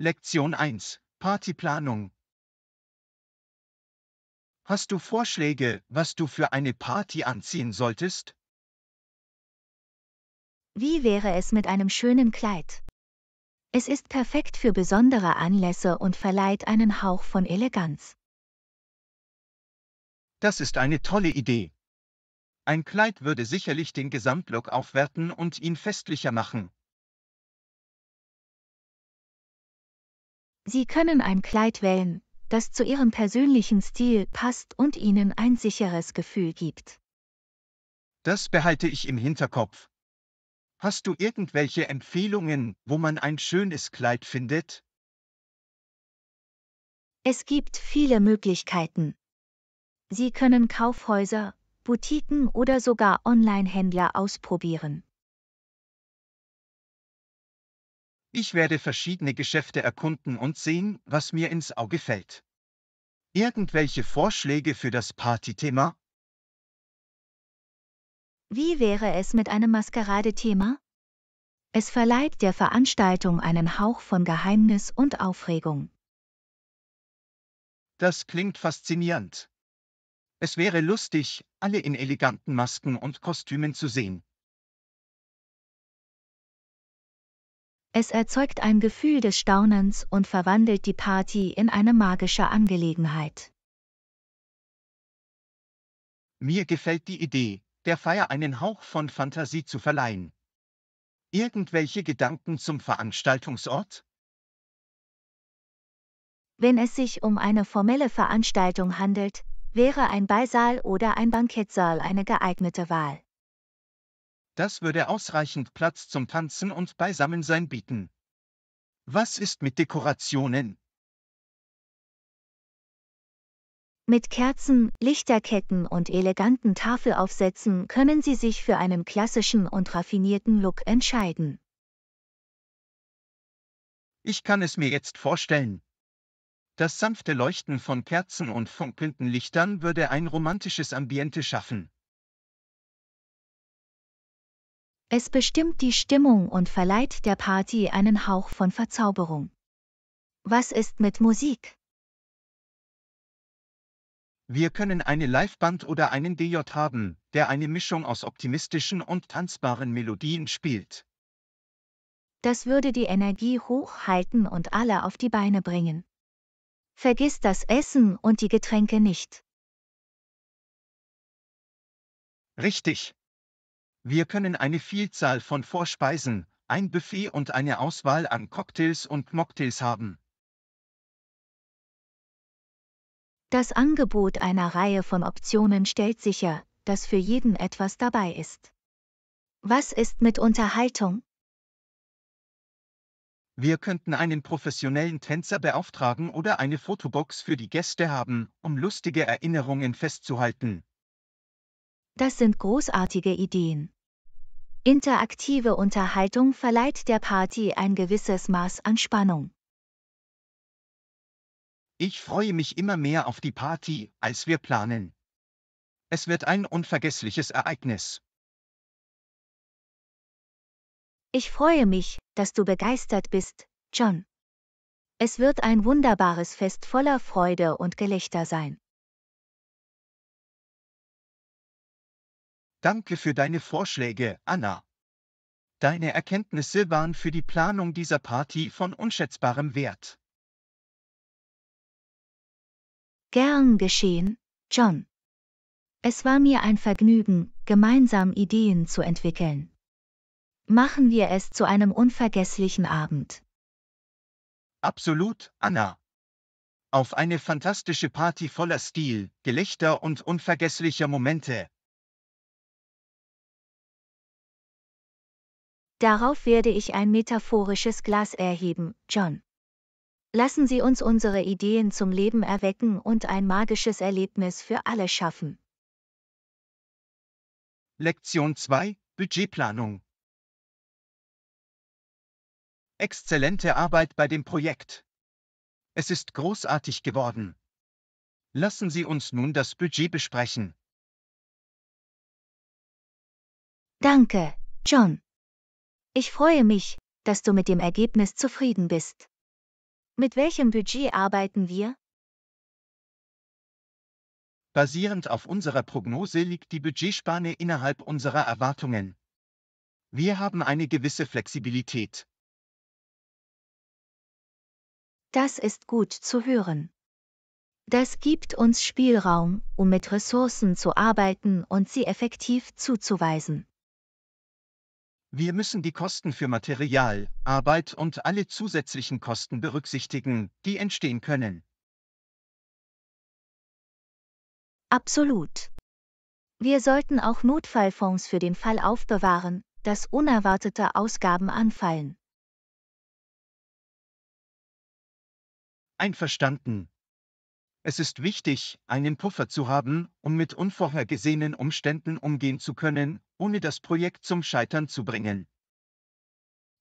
Lektion 1 Partyplanung Hast du Vorschläge, was du für eine Party anziehen solltest? Wie wäre es mit einem schönen Kleid? Es ist perfekt für besondere Anlässe und verleiht einen Hauch von Eleganz. Das ist eine tolle Idee. Ein Kleid würde sicherlich den Gesamtlook aufwerten und ihn festlicher machen. Sie können ein Kleid wählen, das zu Ihrem persönlichen Stil passt und Ihnen ein sicheres Gefühl gibt. Das behalte ich im Hinterkopf. Hast du irgendwelche Empfehlungen, wo man ein schönes Kleid findet? Es gibt viele Möglichkeiten. Sie können Kaufhäuser, Boutiquen oder sogar Online-Händler ausprobieren. Ich werde verschiedene Geschäfte erkunden und sehen, was mir ins Auge fällt. Irgendwelche Vorschläge für das Partythema? Wie wäre es mit einem Maskeradethema? Es verleiht der Veranstaltung einen Hauch von Geheimnis und Aufregung. Das klingt faszinierend. Es wäre lustig, alle in eleganten Masken und Kostümen zu sehen. Es erzeugt ein Gefühl des Staunens und verwandelt die Party in eine magische Angelegenheit. Mir gefällt die Idee, der Feier einen Hauch von Fantasie zu verleihen. Irgendwelche Gedanken zum Veranstaltungsort? Wenn es sich um eine formelle Veranstaltung handelt, wäre ein Beisaal oder ein Bankettsaal eine geeignete Wahl. Das würde ausreichend Platz zum Tanzen und Beisammensein bieten. Was ist mit Dekorationen? Mit Kerzen, Lichterketten und eleganten Tafelaufsätzen können Sie sich für einen klassischen und raffinierten Look entscheiden. Ich kann es mir jetzt vorstellen. Das sanfte Leuchten von Kerzen und funkelnden Lichtern würde ein romantisches Ambiente schaffen. Es bestimmt die Stimmung und verleiht der Party einen Hauch von Verzauberung. Was ist mit Musik? Wir können eine Liveband oder einen DJ haben, der eine Mischung aus optimistischen und tanzbaren Melodien spielt. Das würde die Energie hochhalten und alle auf die Beine bringen. Vergiss das Essen und die Getränke nicht. Richtig, wir können eine Vielzahl von Vorspeisen, ein Buffet und eine Auswahl an Cocktails und Mocktails haben. Das Angebot einer Reihe von Optionen stellt sicher, dass für jeden etwas dabei ist. Was ist mit Unterhaltung? Wir könnten einen professionellen Tänzer beauftragen oder eine Fotobox für die Gäste haben, um lustige Erinnerungen festzuhalten. Das sind großartige Ideen. Interaktive Unterhaltung verleiht der Party ein gewisses Maß an Spannung. Ich freue mich immer mehr auf die Party, als wir planen. Es wird ein unvergessliches Ereignis. Ich freue mich, dass du begeistert bist, John. Es wird ein wunderbares Fest voller Freude und Gelächter sein. Danke für deine Vorschläge, Anna. Deine Erkenntnisse waren für die Planung dieser Party von unschätzbarem Wert. Gern geschehen, John. Es war mir ein Vergnügen, gemeinsam Ideen zu entwickeln. Machen wir es zu einem unvergesslichen Abend. Absolut, Anna. Auf eine fantastische Party voller Stil, Gelächter und unvergesslicher Momente, Darauf werde ich ein metaphorisches Glas erheben, John. Lassen Sie uns unsere Ideen zum Leben erwecken und ein magisches Erlebnis für alle schaffen. Lektion 2 Budgetplanung Exzellente Arbeit bei dem Projekt. Es ist großartig geworden. Lassen Sie uns nun das Budget besprechen. Danke, John. Ich freue mich, dass du mit dem Ergebnis zufrieden bist. Mit welchem Budget arbeiten wir? Basierend auf unserer Prognose liegt die Budgetspanne innerhalb unserer Erwartungen. Wir haben eine gewisse Flexibilität. Das ist gut zu hören. Das gibt uns Spielraum, um mit Ressourcen zu arbeiten und sie effektiv zuzuweisen. Wir müssen die Kosten für Material, Arbeit und alle zusätzlichen Kosten berücksichtigen, die entstehen können. Absolut. Wir sollten auch Notfallfonds für den Fall aufbewahren, dass unerwartete Ausgaben anfallen. Einverstanden. Es ist wichtig, einen Puffer zu haben, um mit unvorhergesehenen Umständen umgehen zu können, ohne das Projekt zum Scheitern zu bringen.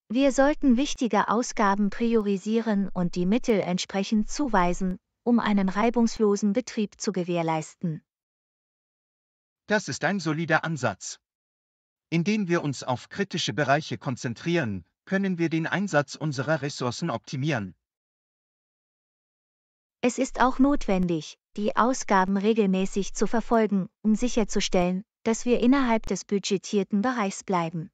Wir sollten wichtige Ausgaben priorisieren und die Mittel entsprechend zuweisen, um einen reibungslosen Betrieb zu gewährleisten. Das ist ein solider Ansatz. Indem wir uns auf kritische Bereiche konzentrieren, können wir den Einsatz unserer Ressourcen optimieren. Es ist auch notwendig, die Ausgaben regelmäßig zu verfolgen, um sicherzustellen, dass wir innerhalb des budgetierten Bereichs bleiben.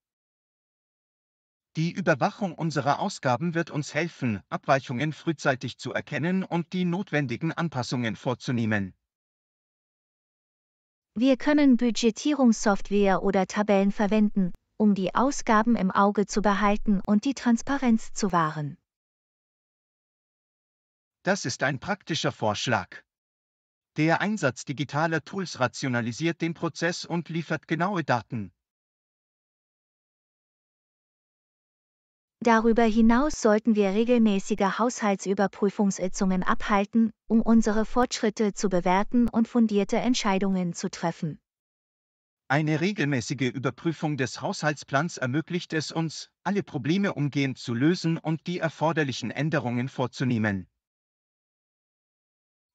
Die Überwachung unserer Ausgaben wird uns helfen, Abweichungen frühzeitig zu erkennen und die notwendigen Anpassungen vorzunehmen. Wir können Budgetierungssoftware oder Tabellen verwenden, um die Ausgaben im Auge zu behalten und die Transparenz zu wahren. Das ist ein praktischer Vorschlag. Der Einsatz digitaler Tools rationalisiert den Prozess und liefert genaue Daten. Darüber hinaus sollten wir regelmäßige Haushaltsüberprüfungssitzungen abhalten, um unsere Fortschritte zu bewerten und fundierte Entscheidungen zu treffen. Eine regelmäßige Überprüfung des Haushaltsplans ermöglicht es uns, alle Probleme umgehend zu lösen und die erforderlichen Änderungen vorzunehmen.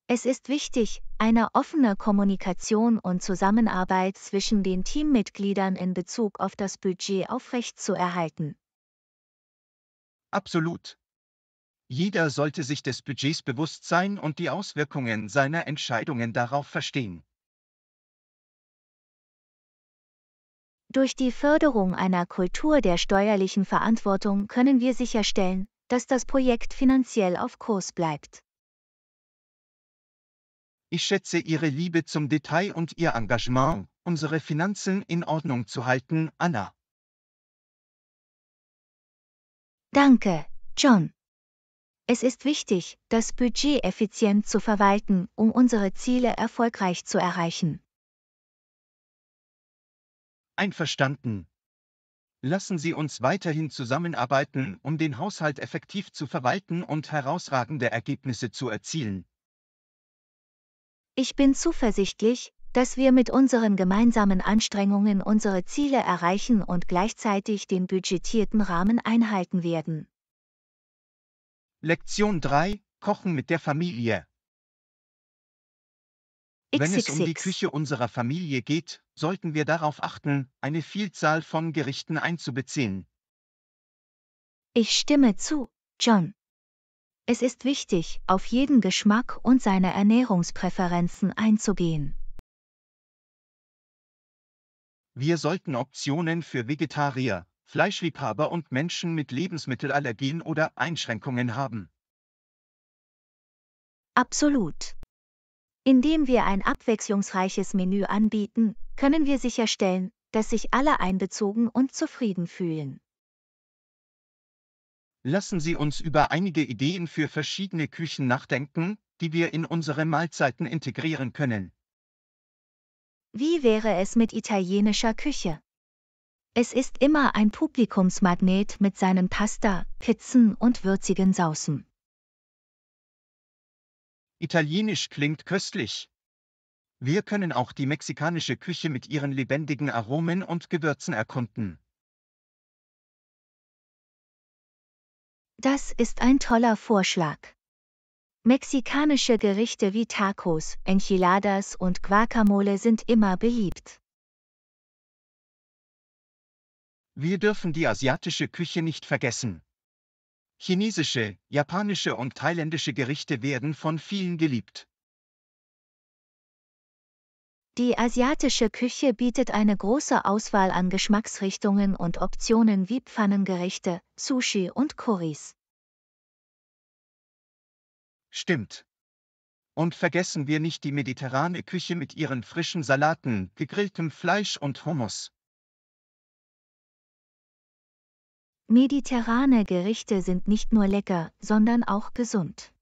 Es ist wichtig, eine offene Kommunikation und Zusammenarbeit zwischen den Teammitgliedern in Bezug auf das Budget aufrechtzuerhalten. Absolut. Jeder sollte sich des Budgets bewusst sein und die Auswirkungen seiner Entscheidungen darauf verstehen. Durch die Förderung einer Kultur der steuerlichen Verantwortung können wir sicherstellen, dass das Projekt finanziell auf Kurs bleibt. Ich schätze Ihre Liebe zum Detail und Ihr Engagement, unsere Finanzen in Ordnung zu halten, Anna. Danke, John. Es ist wichtig, das Budget effizient zu verwalten, um unsere Ziele erfolgreich zu erreichen. Einverstanden. Lassen Sie uns weiterhin zusammenarbeiten, um den Haushalt effektiv zu verwalten und herausragende Ergebnisse zu erzielen. Ich bin zuversichtlich, dass wir mit unseren gemeinsamen Anstrengungen unsere Ziele erreichen und gleichzeitig den budgetierten Rahmen einhalten werden. Lektion 3 Kochen mit der Familie wenn es um die Küche unserer Familie geht, sollten wir darauf achten, eine Vielzahl von Gerichten einzubeziehen. Ich stimme zu, John. Es ist wichtig, auf jeden Geschmack und seine Ernährungspräferenzen einzugehen. Wir sollten Optionen für Vegetarier, Fleischliebhaber und Menschen mit Lebensmittelallergien oder Einschränkungen haben. Absolut. Indem wir ein abwechslungsreiches Menü anbieten, können wir sicherstellen, dass sich alle einbezogen und zufrieden fühlen. Lassen Sie uns über einige Ideen für verschiedene Küchen nachdenken, die wir in unsere Mahlzeiten integrieren können. Wie wäre es mit italienischer Küche? Es ist immer ein Publikumsmagnet mit seinen Pasta, Pizzen und würzigen Saußen. Italienisch klingt köstlich. Wir können auch die mexikanische Küche mit ihren lebendigen Aromen und Gewürzen erkunden. Das ist ein toller Vorschlag. Mexikanische Gerichte wie Tacos, Enchiladas und Guacamole sind immer beliebt. Wir dürfen die asiatische Küche nicht vergessen. Chinesische, japanische und thailändische Gerichte werden von vielen geliebt. Die asiatische Küche bietet eine große Auswahl an Geschmacksrichtungen und Optionen wie Pfannengerichte, Sushi und Currys. Stimmt. Und vergessen wir nicht die mediterrane Küche mit ihren frischen Salaten, gegrilltem Fleisch und Hummus. Mediterrane Gerichte sind nicht nur lecker, sondern auch gesund.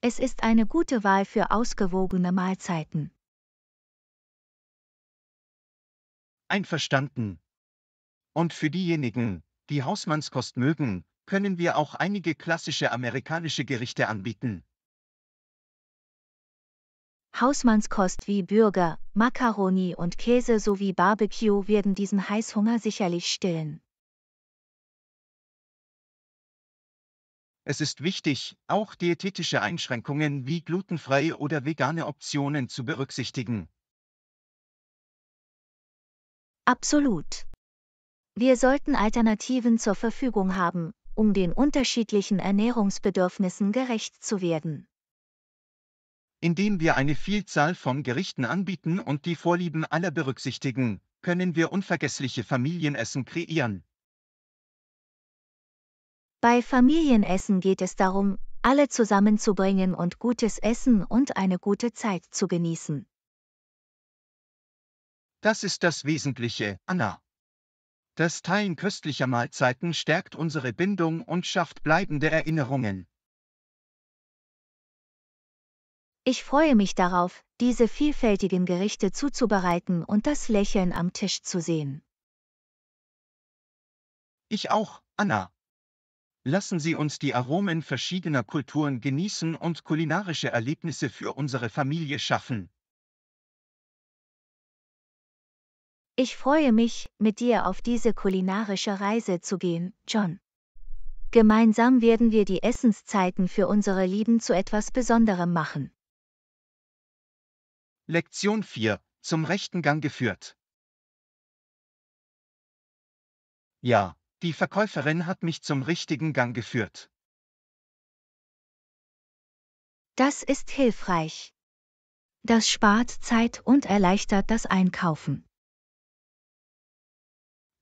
Es ist eine gute Wahl für ausgewogene Mahlzeiten. Einverstanden. Und für diejenigen, die Hausmannskost mögen, können wir auch einige klassische amerikanische Gerichte anbieten. Hausmannskost wie Burger, Macaroni und Käse sowie Barbecue werden diesen Heißhunger sicherlich stillen. Es ist wichtig, auch diätetische Einschränkungen wie glutenfreie oder vegane Optionen zu berücksichtigen. Absolut. Wir sollten Alternativen zur Verfügung haben, um den unterschiedlichen Ernährungsbedürfnissen gerecht zu werden. Indem wir eine Vielzahl von Gerichten anbieten und die Vorlieben aller berücksichtigen, können wir unvergessliche Familienessen kreieren. Bei Familienessen geht es darum, alle zusammenzubringen und gutes Essen und eine gute Zeit zu genießen. Das ist das Wesentliche, Anna. Das Teilen köstlicher Mahlzeiten stärkt unsere Bindung und schafft bleibende Erinnerungen. Ich freue mich darauf, diese vielfältigen Gerichte zuzubereiten und das Lächeln am Tisch zu sehen. Ich auch, Anna. Lassen Sie uns die Aromen verschiedener Kulturen genießen und kulinarische Erlebnisse für unsere Familie schaffen. Ich freue mich, mit dir auf diese kulinarische Reise zu gehen, John. Gemeinsam werden wir die Essenszeiten für unsere Lieben zu etwas Besonderem machen. Lektion 4. Zum rechten Gang geführt. Ja, die Verkäuferin hat mich zum richtigen Gang geführt. Das ist hilfreich. Das spart Zeit und erleichtert das Einkaufen.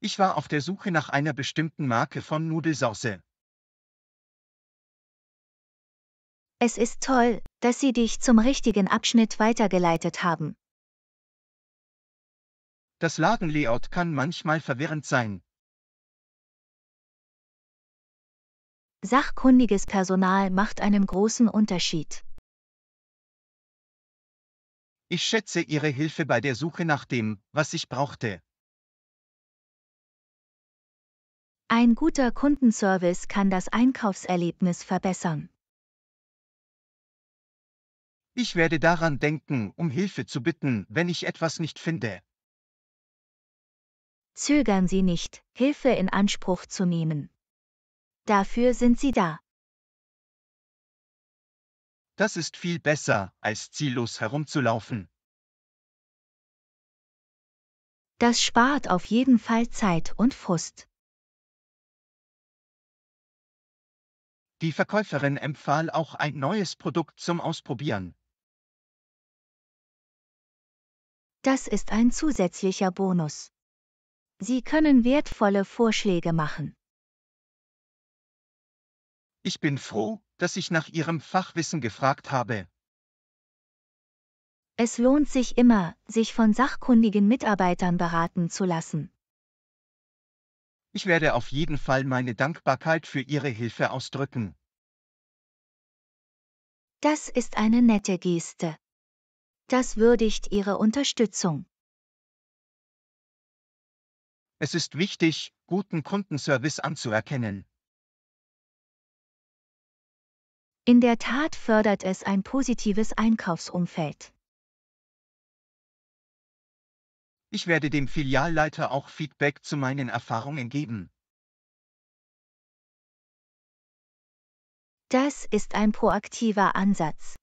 Ich war auf der Suche nach einer bestimmten Marke von Nudelsauce. Es ist toll, dass Sie dich zum richtigen Abschnitt weitergeleitet haben. Das Ladenlayout kann manchmal verwirrend sein. Sachkundiges Personal macht einen großen Unterschied. Ich schätze Ihre Hilfe bei der Suche nach dem, was ich brauchte. Ein guter Kundenservice kann das Einkaufserlebnis verbessern. Ich werde daran denken, um Hilfe zu bitten, wenn ich etwas nicht finde. Zögern Sie nicht, Hilfe in Anspruch zu nehmen. Dafür sind Sie da. Das ist viel besser, als ziellos herumzulaufen. Das spart auf jeden Fall Zeit und Frust. Die Verkäuferin empfahl auch ein neues Produkt zum Ausprobieren. Das ist ein zusätzlicher Bonus. Sie können wertvolle Vorschläge machen. Ich bin froh, dass ich nach Ihrem Fachwissen gefragt habe. Es lohnt sich immer, sich von sachkundigen Mitarbeitern beraten zu lassen. Ich werde auf jeden Fall meine Dankbarkeit für Ihre Hilfe ausdrücken. Das ist eine nette Geste. Das würdigt Ihre Unterstützung. Es ist wichtig, guten Kundenservice anzuerkennen. In der Tat fördert es ein positives Einkaufsumfeld. Ich werde dem Filialleiter auch Feedback zu meinen Erfahrungen geben. Das ist ein proaktiver Ansatz.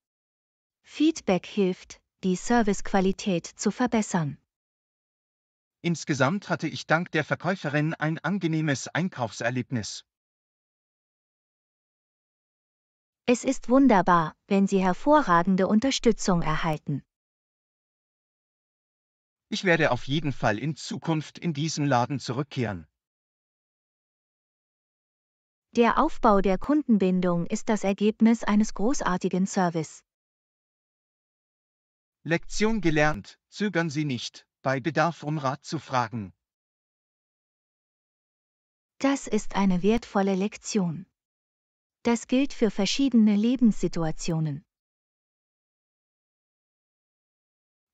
Feedback hilft, die Servicequalität zu verbessern. Insgesamt hatte ich dank der Verkäuferin ein angenehmes Einkaufserlebnis. Es ist wunderbar, wenn Sie hervorragende Unterstützung erhalten. Ich werde auf jeden Fall in Zukunft in diesen Laden zurückkehren. Der Aufbau der Kundenbindung ist das Ergebnis eines großartigen Service. Lektion gelernt, zögern Sie nicht, bei Bedarf um Rat zu fragen. Das ist eine wertvolle Lektion. Das gilt für verschiedene Lebenssituationen.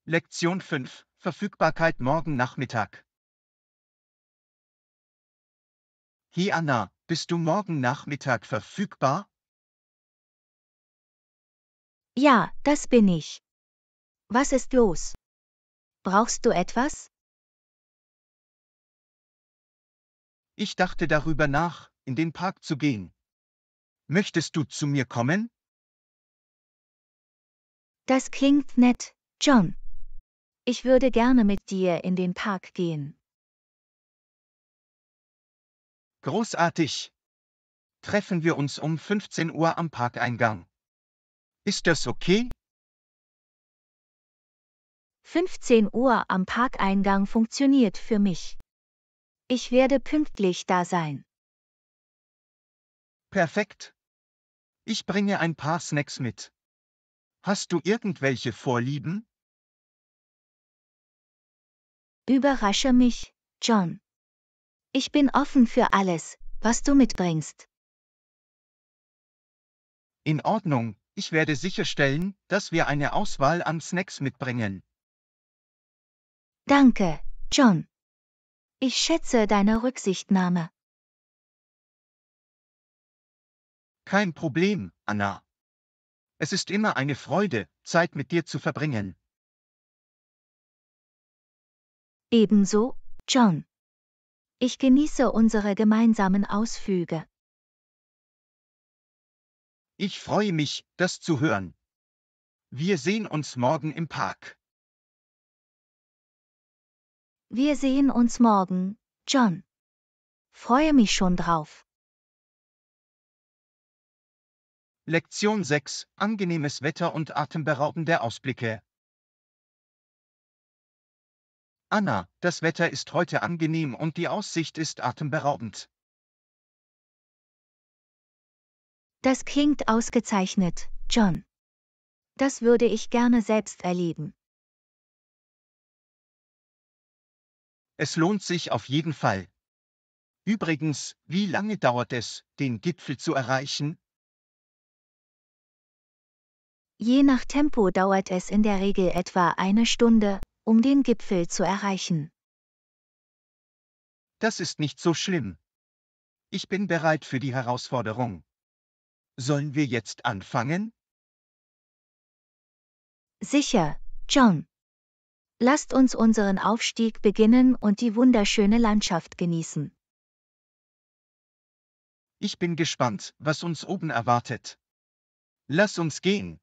Lektion 5. Verfügbarkeit morgen Nachmittag. Hey Anna, bist du morgen Nachmittag verfügbar? Ja, das bin ich. Was ist los? Brauchst du etwas? Ich dachte darüber nach, in den Park zu gehen. Möchtest du zu mir kommen? Das klingt nett, John. Ich würde gerne mit dir in den Park gehen. Großartig. Treffen wir uns um 15 Uhr am Parkeingang. Ist das okay? 15 Uhr am Parkeingang funktioniert für mich. Ich werde pünktlich da sein. Perfekt. Ich bringe ein paar Snacks mit. Hast du irgendwelche Vorlieben? Überrasche mich, John. Ich bin offen für alles, was du mitbringst. In Ordnung, ich werde sicherstellen, dass wir eine Auswahl an Snacks mitbringen. Danke, John. Ich schätze deine Rücksichtnahme. Kein Problem, Anna. Es ist immer eine Freude, Zeit mit dir zu verbringen. Ebenso, John. Ich genieße unsere gemeinsamen Ausflüge. Ich freue mich, das zu hören. Wir sehen uns morgen im Park. Wir sehen uns morgen, John. Freue mich schon drauf. Lektion 6 Angenehmes Wetter und atemberaubende Ausblicke Anna, das Wetter ist heute angenehm und die Aussicht ist atemberaubend. Das klingt ausgezeichnet, John. Das würde ich gerne selbst erleben. Es lohnt sich auf jeden Fall. Übrigens, wie lange dauert es, den Gipfel zu erreichen? Je nach Tempo dauert es in der Regel etwa eine Stunde, um den Gipfel zu erreichen. Das ist nicht so schlimm. Ich bin bereit für die Herausforderung. Sollen wir jetzt anfangen? Sicher, John. Lasst uns unseren Aufstieg beginnen und die wunderschöne Landschaft genießen. Ich bin gespannt, was uns oben erwartet. Lass uns gehen.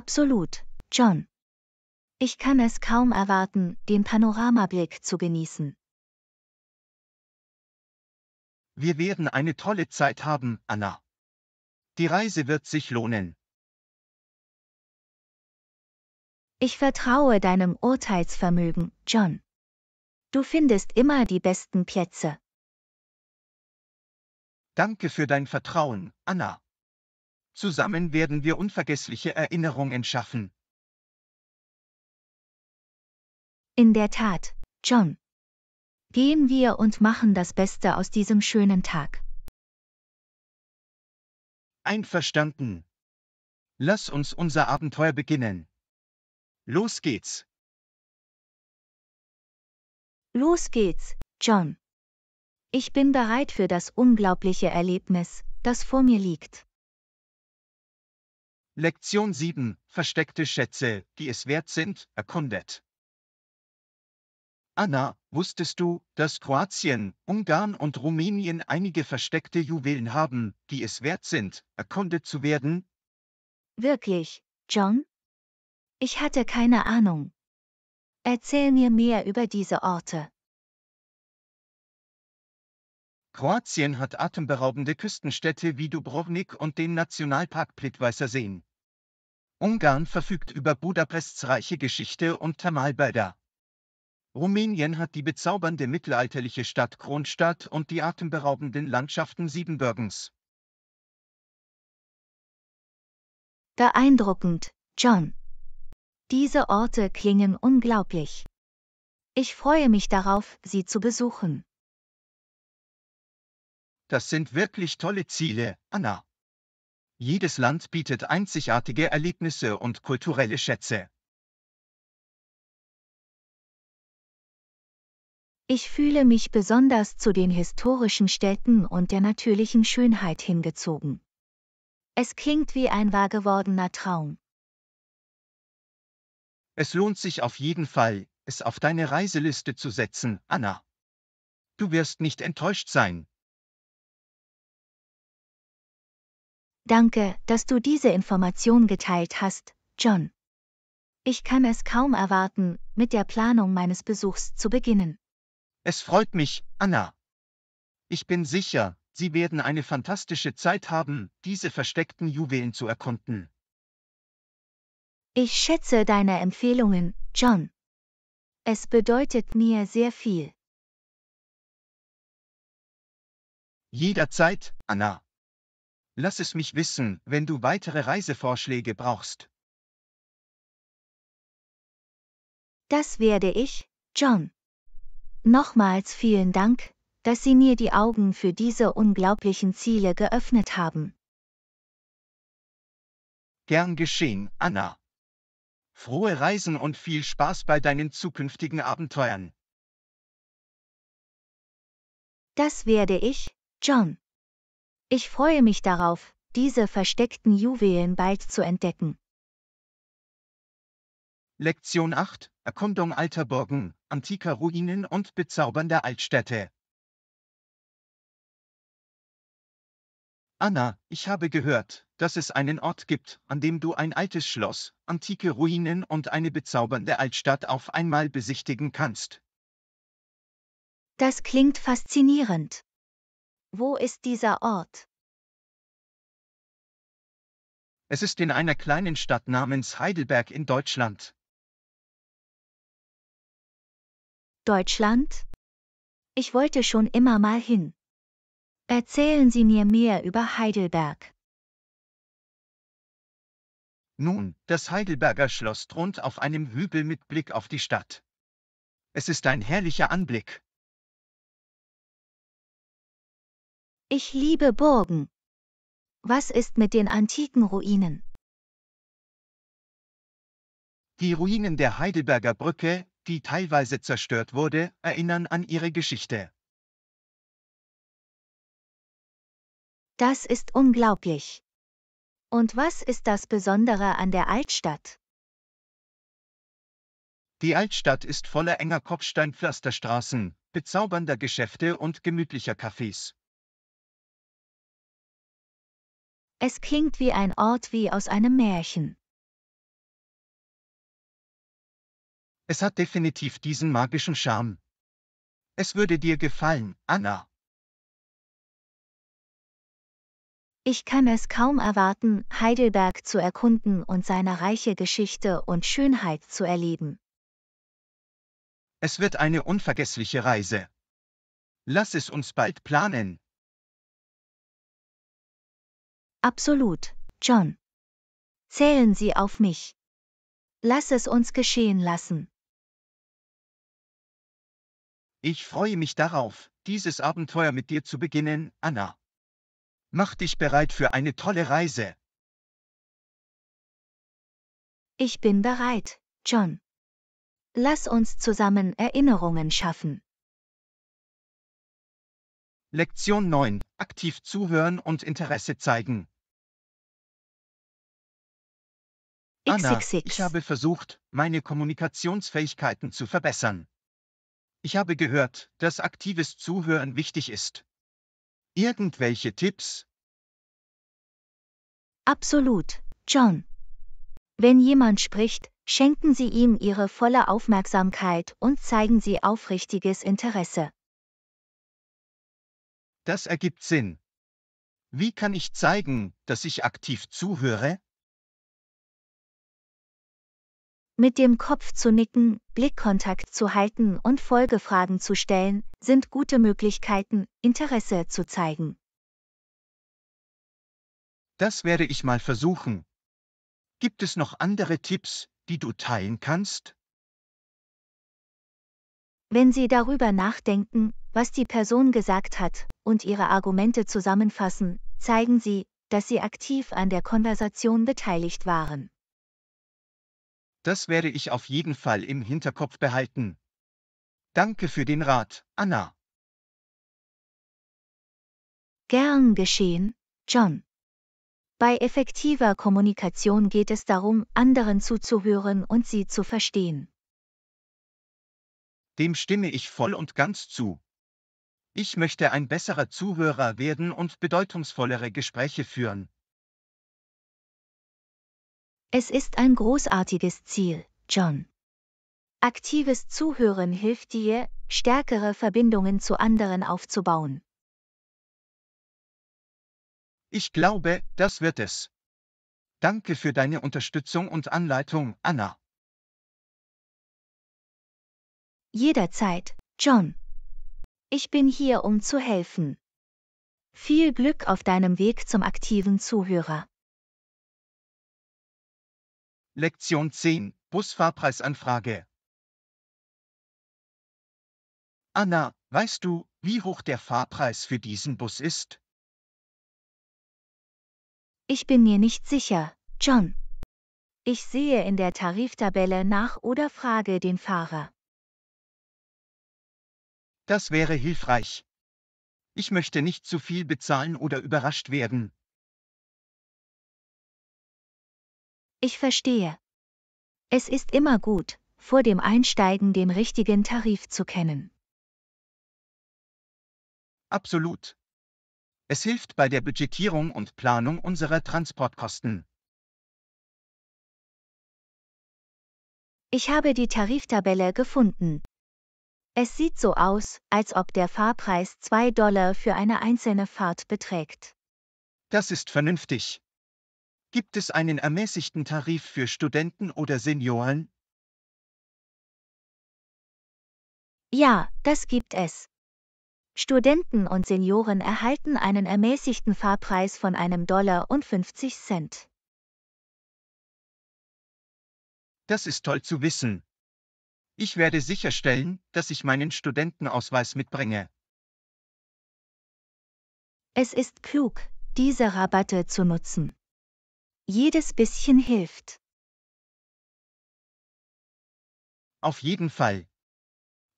Absolut, John. Ich kann es kaum erwarten, den Panoramablick zu genießen. Wir werden eine tolle Zeit haben, Anna. Die Reise wird sich lohnen. Ich vertraue deinem Urteilsvermögen, John. Du findest immer die besten Plätze. Danke für dein Vertrauen, Anna. Zusammen werden wir unvergessliche Erinnerungen schaffen. In der Tat, John. Gehen wir und machen das Beste aus diesem schönen Tag. Einverstanden. Lass uns unser Abenteuer beginnen. Los geht's. Los geht's, John. Ich bin bereit für das unglaubliche Erlebnis, das vor mir liegt. Lektion 7. Versteckte Schätze, die es wert sind, erkundet. Anna, wusstest du, dass Kroatien, Ungarn und Rumänien einige versteckte Juwelen haben, die es wert sind, erkundet zu werden? Wirklich, John? Ich hatte keine Ahnung. Erzähl mir mehr über diese Orte. Kroatien hat atemberaubende Küstenstädte wie Dubrovnik und den Nationalpark Plitweißer Seen. Ungarn verfügt über Budapests reiche Geschichte und Thermalbäder. Rumänien hat die bezaubernde mittelalterliche Stadt Kronstadt und die atemberaubenden Landschaften Siebenbürgens. Beeindruckend, John. Diese Orte klingen unglaublich. Ich freue mich darauf, sie zu besuchen. Das sind wirklich tolle Ziele, Anna. Jedes Land bietet einzigartige Erlebnisse und kulturelle Schätze. Ich fühle mich besonders zu den historischen Städten und der natürlichen Schönheit hingezogen. Es klingt wie ein wahrgewordener Traum. Es lohnt sich auf jeden Fall, es auf deine Reiseliste zu setzen, Anna. Du wirst nicht enttäuscht sein, Danke, dass du diese Information geteilt hast, John. Ich kann es kaum erwarten, mit der Planung meines Besuchs zu beginnen. Es freut mich, Anna. Ich bin sicher, Sie werden eine fantastische Zeit haben, diese versteckten Juwelen zu erkunden. Ich schätze deine Empfehlungen, John. Es bedeutet mir sehr viel. Jederzeit, Anna. Lass es mich wissen, wenn du weitere Reisevorschläge brauchst. Das werde ich, John. Nochmals vielen Dank, dass Sie mir die Augen für diese unglaublichen Ziele geöffnet haben. Gern geschehen, Anna. Frohe Reisen und viel Spaß bei deinen zukünftigen Abenteuern. Das werde ich, John. Ich freue mich darauf, diese versteckten Juwelen bald zu entdecken. Lektion 8 Erkundung alter Burgen, antiker Ruinen und bezaubernder Altstädte. Anna, ich habe gehört, dass es einen Ort gibt, an dem du ein altes Schloss, antike Ruinen und eine bezaubernde Altstadt auf einmal besichtigen kannst. Das klingt faszinierend. Wo ist dieser Ort? Es ist in einer kleinen Stadt namens Heidelberg in Deutschland. Deutschland? Ich wollte schon immer mal hin. Erzählen Sie mir mehr über Heidelberg. Nun, das Heidelberger Schloss thront auf einem Hügel mit Blick auf die Stadt. Es ist ein herrlicher Anblick. Ich liebe Burgen. Was ist mit den antiken Ruinen? Die Ruinen der Heidelberger Brücke, die teilweise zerstört wurde, erinnern an ihre Geschichte. Das ist unglaublich. Und was ist das Besondere an der Altstadt? Die Altstadt ist voller enger Kopfsteinpflasterstraßen, bezaubernder Geschäfte und gemütlicher Cafés. Es klingt wie ein Ort wie aus einem Märchen. Es hat definitiv diesen magischen Charme. Es würde dir gefallen, Anna. Ich kann es kaum erwarten, Heidelberg zu erkunden und seine reiche Geschichte und Schönheit zu erleben. Es wird eine unvergessliche Reise. Lass es uns bald planen. Absolut, John. Zählen Sie auf mich. Lass es uns geschehen lassen. Ich freue mich darauf, dieses Abenteuer mit dir zu beginnen, Anna. Mach dich bereit für eine tolle Reise. Ich bin bereit, John. Lass uns zusammen Erinnerungen schaffen. Lektion 9. Aktiv zuhören und Interesse zeigen. Anna, ich habe versucht, meine Kommunikationsfähigkeiten zu verbessern. Ich habe gehört, dass aktives Zuhören wichtig ist. Irgendwelche Tipps? Absolut, John. Wenn jemand spricht, schenken Sie ihm Ihre volle Aufmerksamkeit und zeigen Sie aufrichtiges Interesse. Das ergibt Sinn. Wie kann ich zeigen, dass ich aktiv zuhöre? Mit dem Kopf zu nicken, Blickkontakt zu halten und Folgefragen zu stellen, sind gute Möglichkeiten, Interesse zu zeigen. Das werde ich mal versuchen. Gibt es noch andere Tipps, die du teilen kannst? Wenn Sie darüber nachdenken, was die Person gesagt hat und ihre Argumente zusammenfassen, zeigen Sie, dass Sie aktiv an der Konversation beteiligt waren. Das werde ich auf jeden Fall im Hinterkopf behalten. Danke für den Rat, Anna. Gern geschehen, John. Bei effektiver Kommunikation geht es darum, anderen zuzuhören und sie zu verstehen. Dem stimme ich voll und ganz zu. Ich möchte ein besserer Zuhörer werden und bedeutungsvollere Gespräche führen. Es ist ein großartiges Ziel, John. Aktives Zuhören hilft dir, stärkere Verbindungen zu anderen aufzubauen. Ich glaube, das wird es. Danke für deine Unterstützung und Anleitung, Anna. Jederzeit, John. Ich bin hier, um zu helfen. Viel Glück auf deinem Weg zum aktiven Zuhörer. Lektion 10 Busfahrpreisanfrage Anna, weißt du, wie hoch der Fahrpreis für diesen Bus ist? Ich bin mir nicht sicher, John. Ich sehe in der Tariftabelle nach oder frage den Fahrer. Das wäre hilfreich. Ich möchte nicht zu viel bezahlen oder überrascht werden, Ich verstehe. Es ist immer gut, vor dem Einsteigen den richtigen Tarif zu kennen. Absolut. Es hilft bei der Budgetierung und Planung unserer Transportkosten. Ich habe die Tariftabelle gefunden. Es sieht so aus, als ob der Fahrpreis 2 Dollar für eine einzelne Fahrt beträgt. Das ist vernünftig. Gibt es einen ermäßigten Tarif für Studenten oder Senioren? Ja, das gibt es. Studenten und Senioren erhalten einen ermäßigten Fahrpreis von einem Dollar und 50 Cent. Das ist toll zu wissen. Ich werde sicherstellen, dass ich meinen Studentenausweis mitbringe. Es ist klug, diese Rabatte zu nutzen. Jedes bisschen hilft. Auf jeden Fall.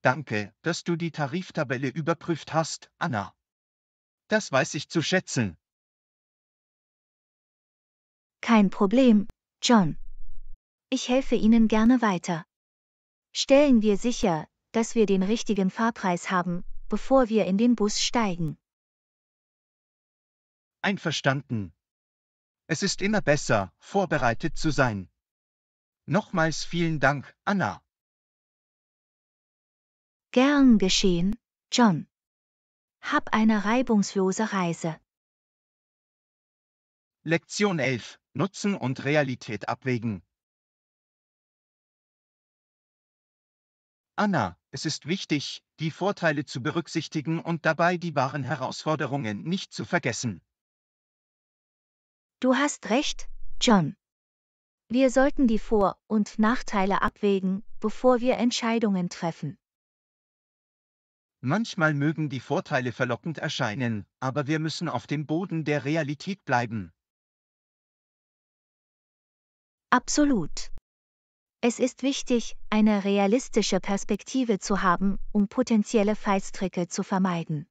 Danke, dass du die Tariftabelle überprüft hast, Anna. Das weiß ich zu schätzen. Kein Problem, John. Ich helfe Ihnen gerne weiter. Stellen wir sicher, dass wir den richtigen Fahrpreis haben, bevor wir in den Bus steigen. Einverstanden. Es ist immer besser, vorbereitet zu sein. Nochmals vielen Dank, Anna. Gern geschehen, John. Hab eine reibungslose Reise. Lektion 11. Nutzen und Realität abwägen. Anna, es ist wichtig, die Vorteile zu berücksichtigen und dabei die wahren Herausforderungen nicht zu vergessen. Du hast recht, John. Wir sollten die Vor- und Nachteile abwägen, bevor wir Entscheidungen treffen. Manchmal mögen die Vorteile verlockend erscheinen, aber wir müssen auf dem Boden der Realität bleiben. Absolut. Es ist wichtig, eine realistische Perspektive zu haben, um potenzielle Fallstricke zu vermeiden.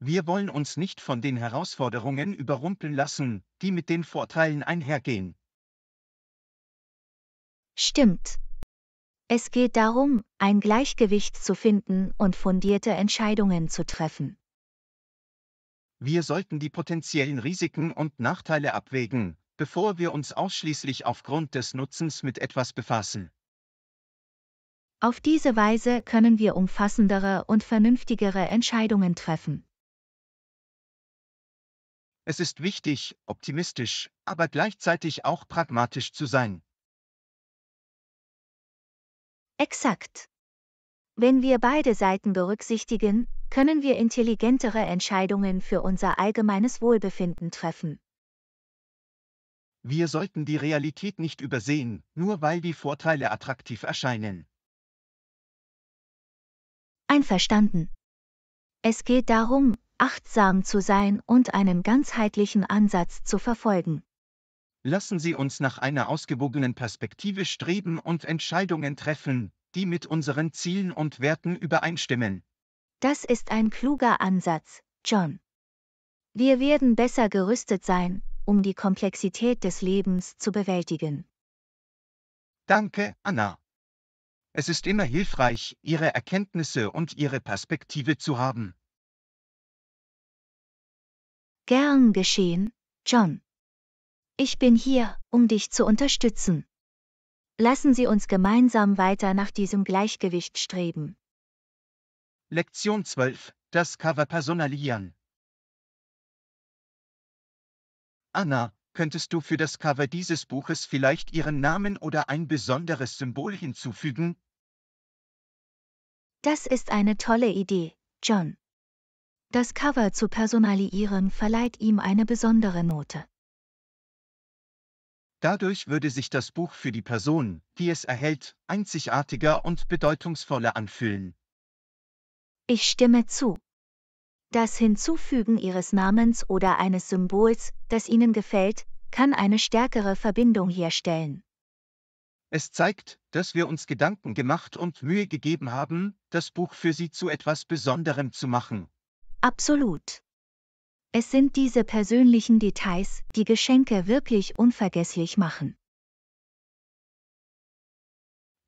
Wir wollen uns nicht von den Herausforderungen überrumpeln lassen, die mit den Vorteilen einhergehen. Stimmt. Es geht darum, ein Gleichgewicht zu finden und fundierte Entscheidungen zu treffen. Wir sollten die potenziellen Risiken und Nachteile abwägen, bevor wir uns ausschließlich aufgrund des Nutzens mit etwas befassen. Auf diese Weise können wir umfassendere und vernünftigere Entscheidungen treffen. Es ist wichtig, optimistisch, aber gleichzeitig auch pragmatisch zu sein. Exakt. Wenn wir beide Seiten berücksichtigen, können wir intelligentere Entscheidungen für unser allgemeines Wohlbefinden treffen. Wir sollten die Realität nicht übersehen, nur weil die Vorteile attraktiv erscheinen. Einverstanden. Es geht darum, achtsam zu sein und einen ganzheitlichen Ansatz zu verfolgen. Lassen Sie uns nach einer ausgewogenen Perspektive streben und Entscheidungen treffen, die mit unseren Zielen und Werten übereinstimmen. Das ist ein kluger Ansatz, John. Wir werden besser gerüstet sein, um die Komplexität des Lebens zu bewältigen. Danke, Anna. Es ist immer hilfreich, Ihre Erkenntnisse und Ihre Perspektive zu haben. Gern geschehen, John. Ich bin hier, um dich zu unterstützen. Lassen Sie uns gemeinsam weiter nach diesem Gleichgewicht streben. Lektion 12. Das Cover personalisieren. Anna, könntest du für das Cover dieses Buches vielleicht Ihren Namen oder ein besonderes Symbol hinzufügen? Das ist eine tolle Idee, John. Das Cover zu personalisieren verleiht ihm eine besondere Note. Dadurch würde sich das Buch für die Person, die es erhält, einzigartiger und bedeutungsvoller anfühlen. Ich stimme zu. Das Hinzufügen Ihres Namens oder eines Symbols, das Ihnen gefällt, kann eine stärkere Verbindung herstellen. Es zeigt, dass wir uns Gedanken gemacht und Mühe gegeben haben, das Buch für Sie zu etwas Besonderem zu machen. Absolut. Es sind diese persönlichen Details, die Geschenke wirklich unvergesslich machen.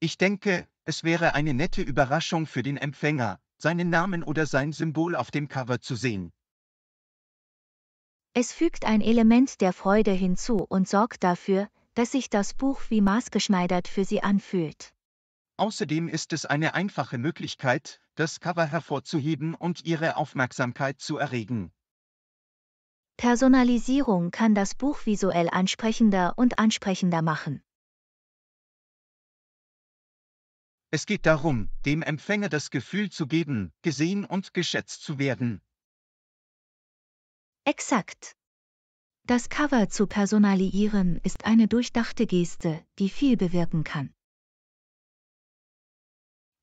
Ich denke, es wäre eine nette Überraschung für den Empfänger, seinen Namen oder sein Symbol auf dem Cover zu sehen. Es fügt ein Element der Freude hinzu und sorgt dafür, dass sich das Buch wie maßgeschneidert für Sie anfühlt. Außerdem ist es eine einfache Möglichkeit, das Cover hervorzuheben und ihre Aufmerksamkeit zu erregen. Personalisierung kann das Buch visuell ansprechender und ansprechender machen. Es geht darum, dem Empfänger das Gefühl zu geben, gesehen und geschätzt zu werden. Exakt. Das Cover zu personalisieren ist eine durchdachte Geste, die viel bewirken kann.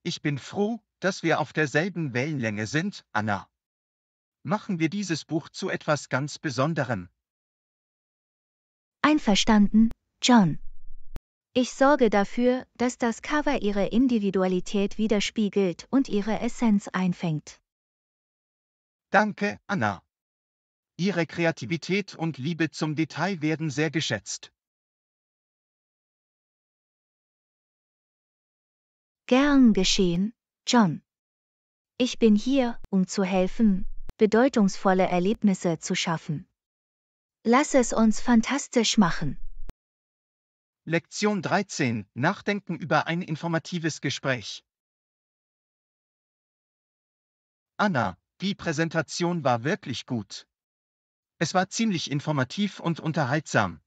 Ich bin froh, dass wir auf derselben Wellenlänge sind, Anna. Machen wir dieses Buch zu etwas ganz Besonderem. Einverstanden, John. Ich sorge dafür, dass das Cover ihre Individualität widerspiegelt und ihre Essenz einfängt. Danke, Anna. Ihre Kreativität und Liebe zum Detail werden sehr geschätzt. Gern geschehen, John. Ich bin hier, um zu helfen, bedeutungsvolle Erlebnisse zu schaffen. Lass es uns fantastisch machen. Lektion 13. Nachdenken über ein informatives Gespräch. Anna, die Präsentation war wirklich gut. Es war ziemlich informativ und unterhaltsam.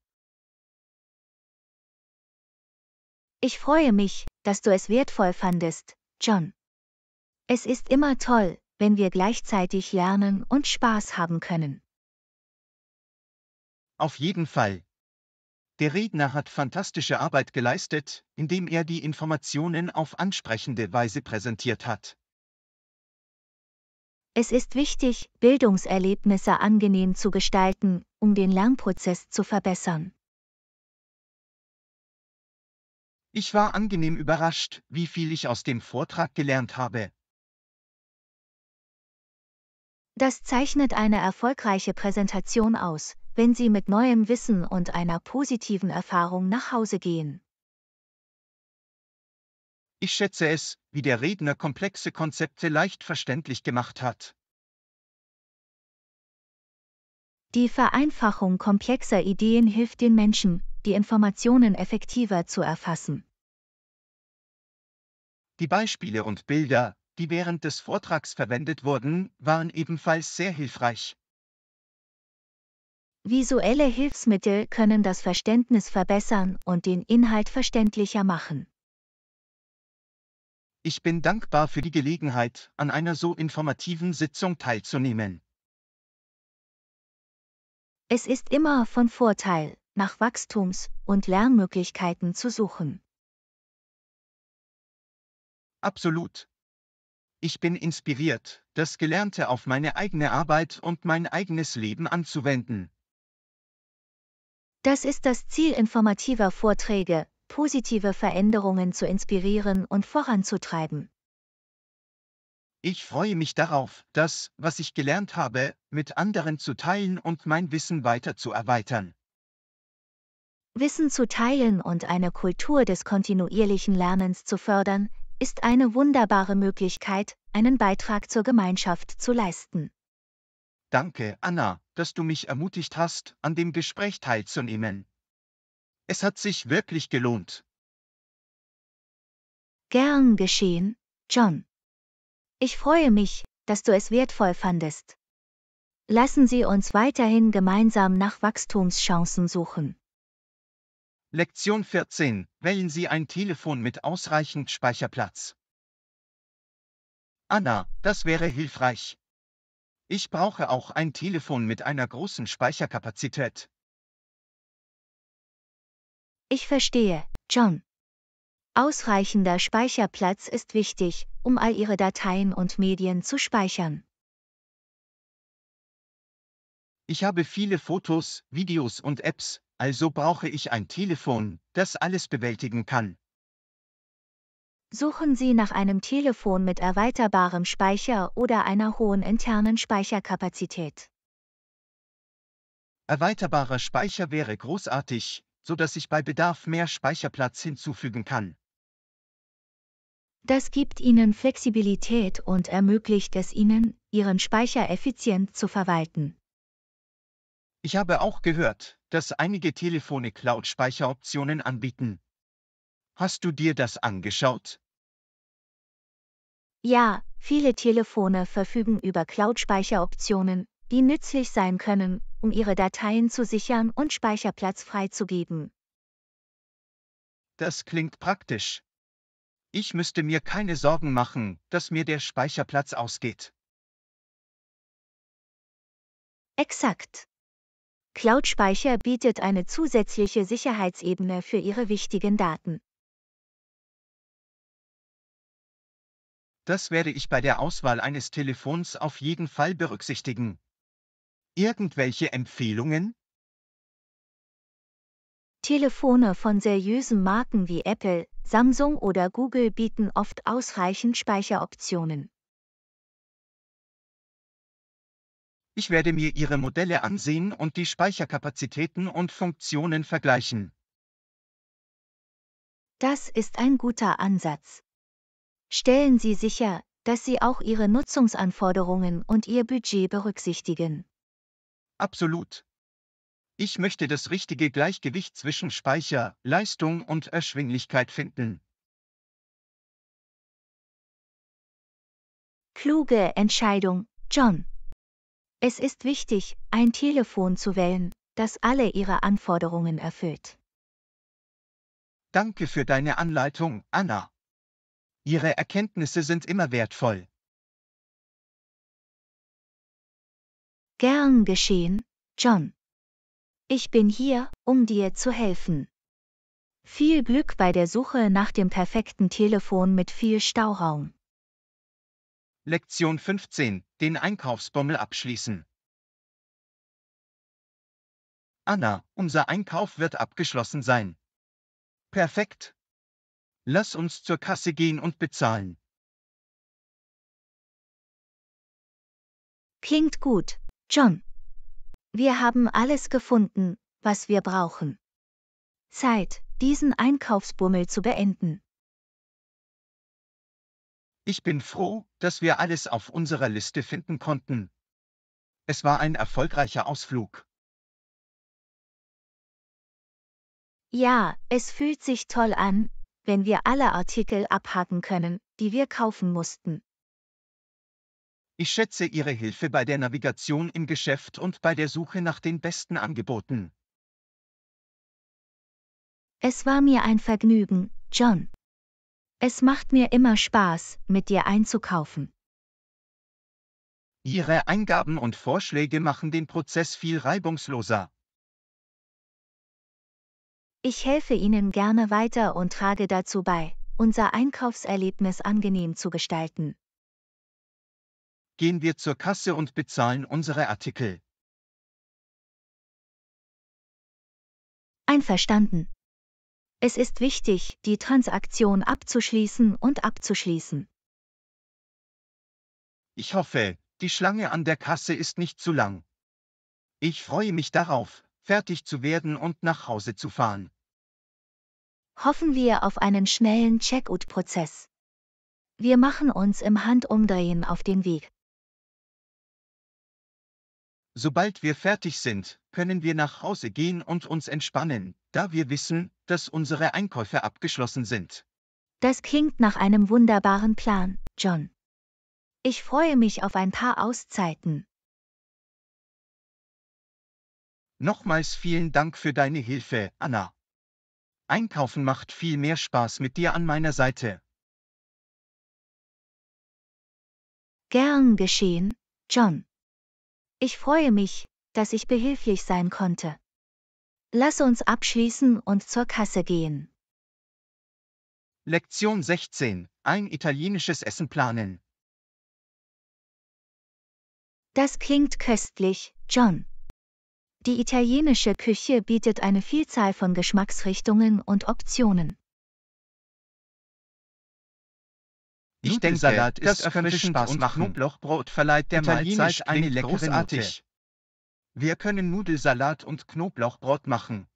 Ich freue mich, dass du es wertvoll fandest, John. Es ist immer toll, wenn wir gleichzeitig lernen und Spaß haben können. Auf jeden Fall. Der Redner hat fantastische Arbeit geleistet, indem er die Informationen auf ansprechende Weise präsentiert hat. Es ist wichtig, Bildungserlebnisse angenehm zu gestalten, um den Lernprozess zu verbessern. Ich war angenehm überrascht, wie viel ich aus dem Vortrag gelernt habe. Das zeichnet eine erfolgreiche Präsentation aus, wenn Sie mit neuem Wissen und einer positiven Erfahrung nach Hause gehen. Ich schätze es, wie der Redner komplexe Konzepte leicht verständlich gemacht hat. Die Vereinfachung komplexer Ideen hilft den Menschen, die Informationen effektiver zu erfassen. Die Beispiele und Bilder, die während des Vortrags verwendet wurden, waren ebenfalls sehr hilfreich. Visuelle Hilfsmittel können das Verständnis verbessern und den Inhalt verständlicher machen. Ich bin dankbar für die Gelegenheit, an einer so informativen Sitzung teilzunehmen. Es ist immer von Vorteil, nach Wachstums- und Lernmöglichkeiten zu suchen. Absolut. Ich bin inspiriert, das Gelernte auf meine eigene Arbeit und mein eigenes Leben anzuwenden. Das ist das Ziel informativer Vorträge, positive Veränderungen zu inspirieren und voranzutreiben. Ich freue mich darauf, das, was ich gelernt habe, mit anderen zu teilen und mein Wissen weiter zu erweitern. Wissen zu teilen und eine Kultur des kontinuierlichen Lernens zu fördern, ist eine wunderbare Möglichkeit, einen Beitrag zur Gemeinschaft zu leisten. Danke, Anna, dass du mich ermutigt hast, an dem Gespräch teilzunehmen. Es hat sich wirklich gelohnt. Gern geschehen, John. Ich freue mich, dass du es wertvoll fandest. Lassen Sie uns weiterhin gemeinsam nach Wachstumschancen suchen. Lektion 14. Wählen Sie ein Telefon mit ausreichend Speicherplatz. Anna, das wäre hilfreich. Ich brauche auch ein Telefon mit einer großen Speicherkapazität. Ich verstehe, John. Ausreichender Speicherplatz ist wichtig, um all Ihre Dateien und Medien zu speichern. Ich habe viele Fotos, Videos und Apps, also brauche ich ein Telefon, das alles bewältigen kann. Suchen Sie nach einem Telefon mit erweiterbarem Speicher oder einer hohen internen Speicherkapazität. Erweiterbarer Speicher wäre großartig, sodass ich bei Bedarf mehr Speicherplatz hinzufügen kann. Das gibt Ihnen Flexibilität und ermöglicht es Ihnen, Ihren Speicher effizient zu verwalten. Ich habe auch gehört, dass einige Telefone Cloud-Speicheroptionen anbieten. Hast du dir das angeschaut? Ja, viele Telefone verfügen über Cloud-Speicheroptionen, die nützlich sein können, um ihre Dateien zu sichern und Speicherplatz freizugeben. Das klingt praktisch. Ich müsste mir keine Sorgen machen, dass mir der Speicherplatz ausgeht. Exakt. Cloud-Speicher bietet eine zusätzliche Sicherheitsebene für Ihre wichtigen Daten. Das werde ich bei der Auswahl eines Telefons auf jeden Fall berücksichtigen. Irgendwelche Empfehlungen? Telefone von seriösen Marken wie Apple, Samsung oder Google bieten oft ausreichend Speicheroptionen. Ich werde mir Ihre Modelle ansehen und die Speicherkapazitäten und Funktionen vergleichen. Das ist ein guter Ansatz. Stellen Sie sicher, dass Sie auch Ihre Nutzungsanforderungen und Ihr Budget berücksichtigen. Absolut. Ich möchte das richtige Gleichgewicht zwischen Speicher, Leistung und Erschwinglichkeit finden. Kluge Entscheidung, John. Es ist wichtig, ein Telefon zu wählen, das alle Ihre Anforderungen erfüllt. Danke für deine Anleitung, Anna. Ihre Erkenntnisse sind immer wertvoll. Gern geschehen, John. Ich bin hier, um dir zu helfen. Viel Glück bei der Suche nach dem perfekten Telefon mit viel Stauraum. Lektion 15. Den Einkaufsbummel abschließen. Anna, unser Einkauf wird abgeschlossen sein. Perfekt. Lass uns zur Kasse gehen und bezahlen. Klingt gut, John. Wir haben alles gefunden, was wir brauchen. Zeit, diesen Einkaufsbummel zu beenden. Ich bin froh, dass wir alles auf unserer Liste finden konnten. Es war ein erfolgreicher Ausflug. Ja, es fühlt sich toll an, wenn wir alle Artikel abhaken können, die wir kaufen mussten. Ich schätze Ihre Hilfe bei der Navigation im Geschäft und bei der Suche nach den besten Angeboten. Es war mir ein Vergnügen, John. Es macht mir immer Spaß, mit dir einzukaufen. Ihre Eingaben und Vorschläge machen den Prozess viel reibungsloser. Ich helfe Ihnen gerne weiter und trage dazu bei, unser Einkaufserlebnis angenehm zu gestalten. Gehen wir zur Kasse und bezahlen unsere Artikel. Einverstanden. Es ist wichtig, die Transaktion abzuschließen und abzuschließen. Ich hoffe, die Schlange an der Kasse ist nicht zu lang. Ich freue mich darauf, fertig zu werden und nach Hause zu fahren. Hoffen wir auf einen schnellen Checkout-Prozess. Wir machen uns im Handumdrehen auf den Weg. Sobald wir fertig sind, können wir nach Hause gehen und uns entspannen, da wir wissen, dass unsere Einkäufe abgeschlossen sind. Das klingt nach einem wunderbaren Plan, John. Ich freue mich auf ein paar Auszeiten. Nochmals vielen Dank für deine Hilfe, Anna. Einkaufen macht viel mehr Spaß mit dir an meiner Seite. Gern geschehen, John. Ich freue mich, dass ich behilflich sein konnte. Lass uns abschließen und zur Kasse gehen. Lektion 16. Ein italienisches Essen planen. Das klingt köstlich, John. Die italienische Küche bietet eine Vielzahl von Geschmacksrichtungen und Optionen. Nudelsalat ist öffentlich Spaß machen. Knoblauchbrot verleiht der Mahlzeit eine leckere großartig. Note. Wir können Nudelsalat und Knoblauchbrot machen.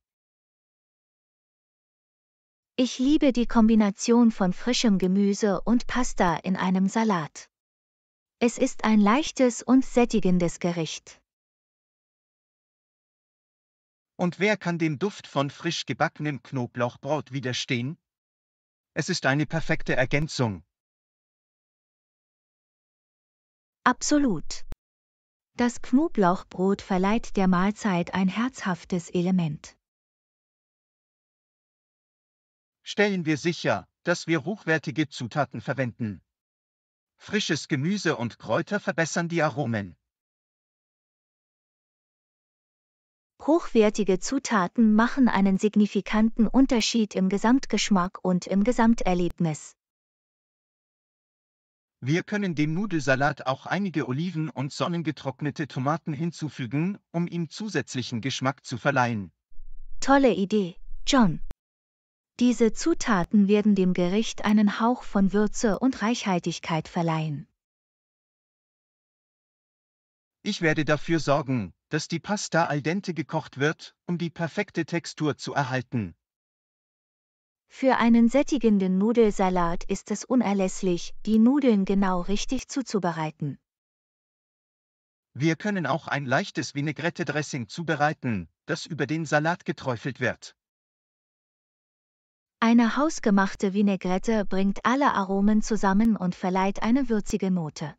Ich liebe die Kombination von frischem Gemüse und Pasta in einem Salat. Es ist ein leichtes und sättigendes Gericht. Und wer kann dem Duft von frisch gebackenem Knoblauchbrot widerstehen? Es ist eine perfekte Ergänzung. Absolut. Das Knoblauchbrot verleiht der Mahlzeit ein herzhaftes Element. Stellen wir sicher, dass wir hochwertige Zutaten verwenden. Frisches Gemüse und Kräuter verbessern die Aromen. Hochwertige Zutaten machen einen signifikanten Unterschied im Gesamtgeschmack und im Gesamterlebnis. Wir können dem Nudelsalat auch einige Oliven und sonnengetrocknete Tomaten hinzufügen, um ihm zusätzlichen Geschmack zu verleihen. Tolle Idee, John. Diese Zutaten werden dem Gericht einen Hauch von Würze und Reichhaltigkeit verleihen. Ich werde dafür sorgen, dass die Pasta al dente gekocht wird, um die perfekte Textur zu erhalten. Für einen sättigenden Nudelsalat ist es unerlässlich, die Nudeln genau richtig zuzubereiten. Wir können auch ein leichtes Vinaigrette-Dressing zubereiten, das über den Salat geträufelt wird. Eine hausgemachte Vinaigrette bringt alle Aromen zusammen und verleiht eine würzige Note.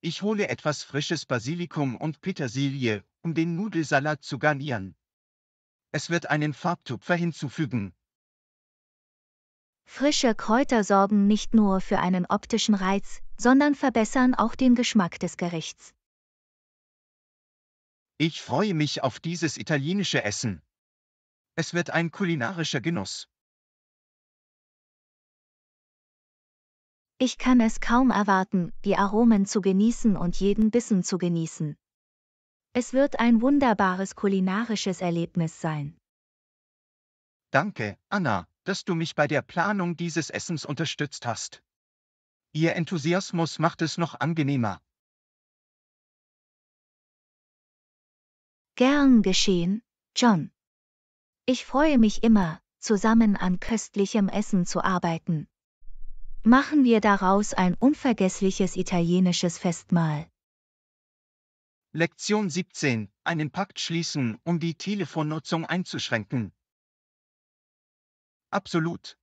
Ich hole etwas frisches Basilikum und Petersilie, um den Nudelsalat zu garnieren. Es wird einen Farbtupfer hinzufügen. Frische Kräuter sorgen nicht nur für einen optischen Reiz, sondern verbessern auch den Geschmack des Gerichts. Ich freue mich auf dieses italienische Essen. Es wird ein kulinarischer Genuss. Ich kann es kaum erwarten, die Aromen zu genießen und jeden Bissen zu genießen. Es wird ein wunderbares kulinarisches Erlebnis sein. Danke, Anna, dass du mich bei der Planung dieses Essens unterstützt hast. Ihr Enthusiasmus macht es noch angenehmer. Gern geschehen, John. Ich freue mich immer, zusammen an köstlichem Essen zu arbeiten. Machen wir daraus ein unvergessliches italienisches Festmahl. Lektion 17. Einen Pakt schließen, um die Telefonnutzung einzuschränken. Absolut.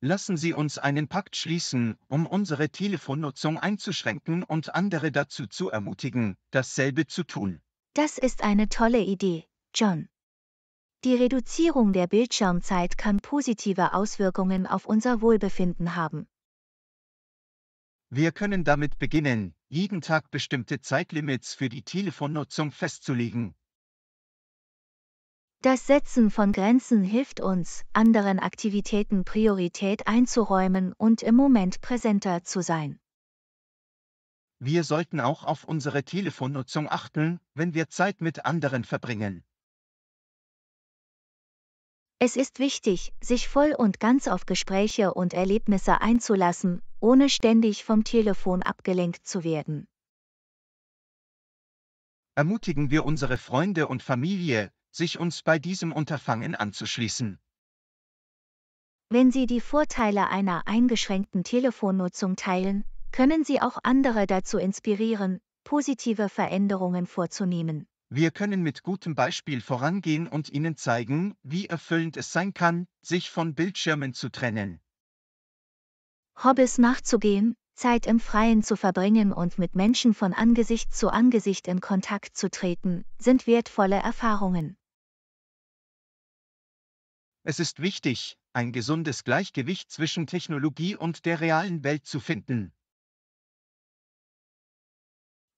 Lassen Sie uns einen Pakt schließen, um unsere Telefonnutzung einzuschränken und andere dazu zu ermutigen, dasselbe zu tun. Das ist eine tolle Idee, John. Die Reduzierung der Bildschirmzeit kann positive Auswirkungen auf unser Wohlbefinden haben. Wir können damit beginnen, jeden Tag bestimmte Zeitlimits für die Telefonnutzung festzulegen. Das Setzen von Grenzen hilft uns, anderen Aktivitäten Priorität einzuräumen und im Moment präsenter zu sein. Wir sollten auch auf unsere Telefonnutzung achten, wenn wir Zeit mit anderen verbringen. Es ist wichtig, sich voll und ganz auf Gespräche und Erlebnisse einzulassen, ohne ständig vom Telefon abgelenkt zu werden. Ermutigen wir unsere Freunde und Familie, sich uns bei diesem Unterfangen anzuschließen. Wenn Sie die Vorteile einer eingeschränkten Telefonnutzung teilen, können Sie auch andere dazu inspirieren, positive Veränderungen vorzunehmen. Wir können mit gutem Beispiel vorangehen und Ihnen zeigen, wie erfüllend es sein kann, sich von Bildschirmen zu trennen. Hobbys nachzugehen, Zeit im Freien zu verbringen und mit Menschen von Angesicht zu Angesicht in Kontakt zu treten, sind wertvolle Erfahrungen. Es ist wichtig, ein gesundes Gleichgewicht zwischen Technologie und der realen Welt zu finden,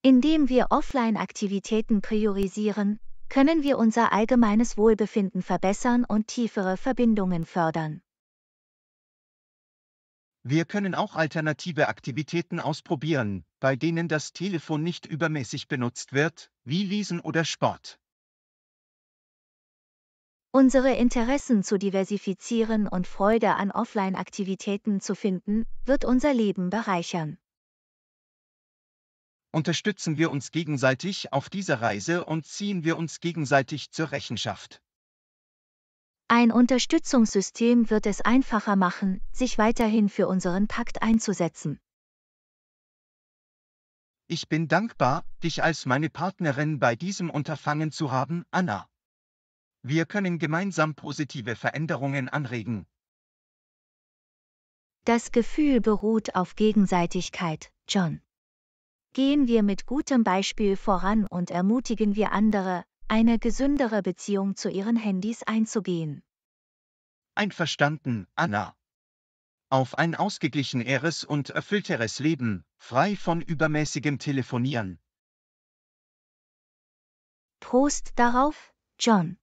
indem wir Offline-Aktivitäten priorisieren, können wir unser allgemeines Wohlbefinden verbessern und tiefere Verbindungen fördern. Wir können auch alternative Aktivitäten ausprobieren, bei denen das Telefon nicht übermäßig benutzt wird, wie Lesen oder Sport. Unsere Interessen zu diversifizieren und Freude an Offline-Aktivitäten zu finden, wird unser Leben bereichern unterstützen wir uns gegenseitig auf dieser Reise und ziehen wir uns gegenseitig zur Rechenschaft. Ein Unterstützungssystem wird es einfacher machen, sich weiterhin für unseren Pakt einzusetzen. Ich bin dankbar, dich als meine Partnerin bei diesem Unterfangen zu haben, Anna. Wir können gemeinsam positive Veränderungen anregen. Das Gefühl beruht auf Gegenseitigkeit, John gehen wir mit gutem Beispiel voran und ermutigen wir andere, eine gesündere Beziehung zu ihren Handys einzugehen. Einverstanden, Anna. Auf ein ausgeglicheneres und erfüllteres Leben, frei von übermäßigem Telefonieren. Prost darauf, John.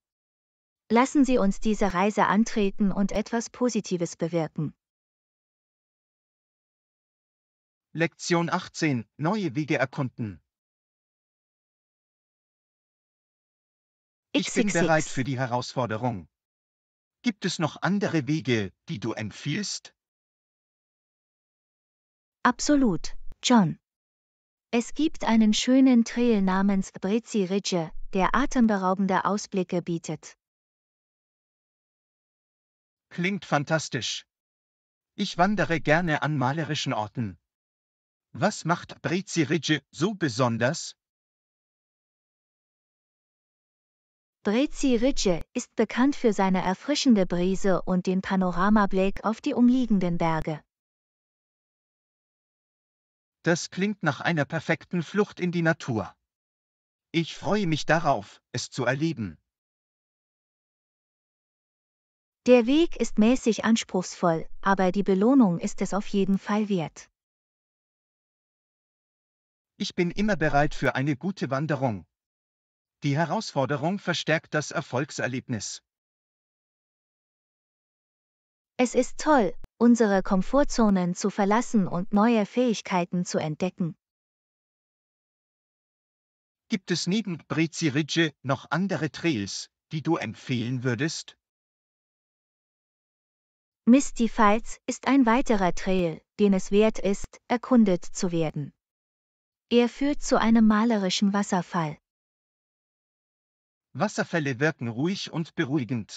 Lassen Sie uns diese Reise antreten und etwas Positives bewirken. Lektion 18. Neue Wege erkunden. Ich bin bereit für die Herausforderung. Gibt es noch andere Wege, die du empfiehlst? Absolut, John. Es gibt einen schönen Trail namens Brezi Ridge, der atemberaubende Ausblicke bietet. Klingt fantastisch. Ich wandere gerne an malerischen Orten. Was macht Ridge so besonders? Ridge ist bekannt für seine erfrischende Brise und den Panoramablick auf die umliegenden Berge. Das klingt nach einer perfekten Flucht in die Natur. Ich freue mich darauf, es zu erleben. Der Weg ist mäßig anspruchsvoll, aber die Belohnung ist es auf jeden Fall wert. Ich bin immer bereit für eine gute Wanderung. Die Herausforderung verstärkt das Erfolgserlebnis. Es ist toll, unsere Komfortzonen zu verlassen und neue Fähigkeiten zu entdecken. Gibt es neben Brezi Ridge noch andere Trails, die du empfehlen würdest? Misty Falls ist ein weiterer Trail, den es wert ist, erkundet zu werden. Er führt zu einem malerischen Wasserfall. Wasserfälle wirken ruhig und beruhigend.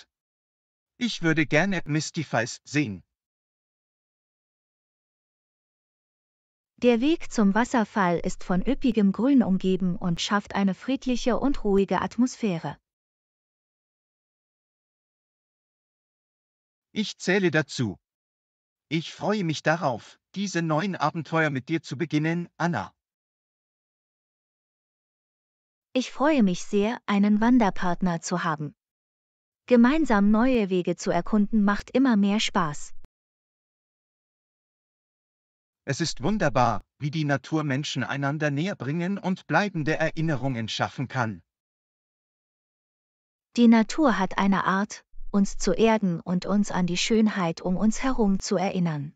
Ich würde gerne Misty Falls sehen. Der Weg zum Wasserfall ist von üppigem Grün umgeben und schafft eine friedliche und ruhige Atmosphäre. Ich zähle dazu. Ich freue mich darauf, diese neuen Abenteuer mit dir zu beginnen, Anna. Ich freue mich sehr, einen Wanderpartner zu haben. Gemeinsam neue Wege zu erkunden macht immer mehr Spaß. Es ist wunderbar, wie die Natur Menschen einander näher bringen und bleibende Erinnerungen schaffen kann. Die Natur hat eine Art, uns zu erden und uns an die Schönheit um uns herum zu erinnern.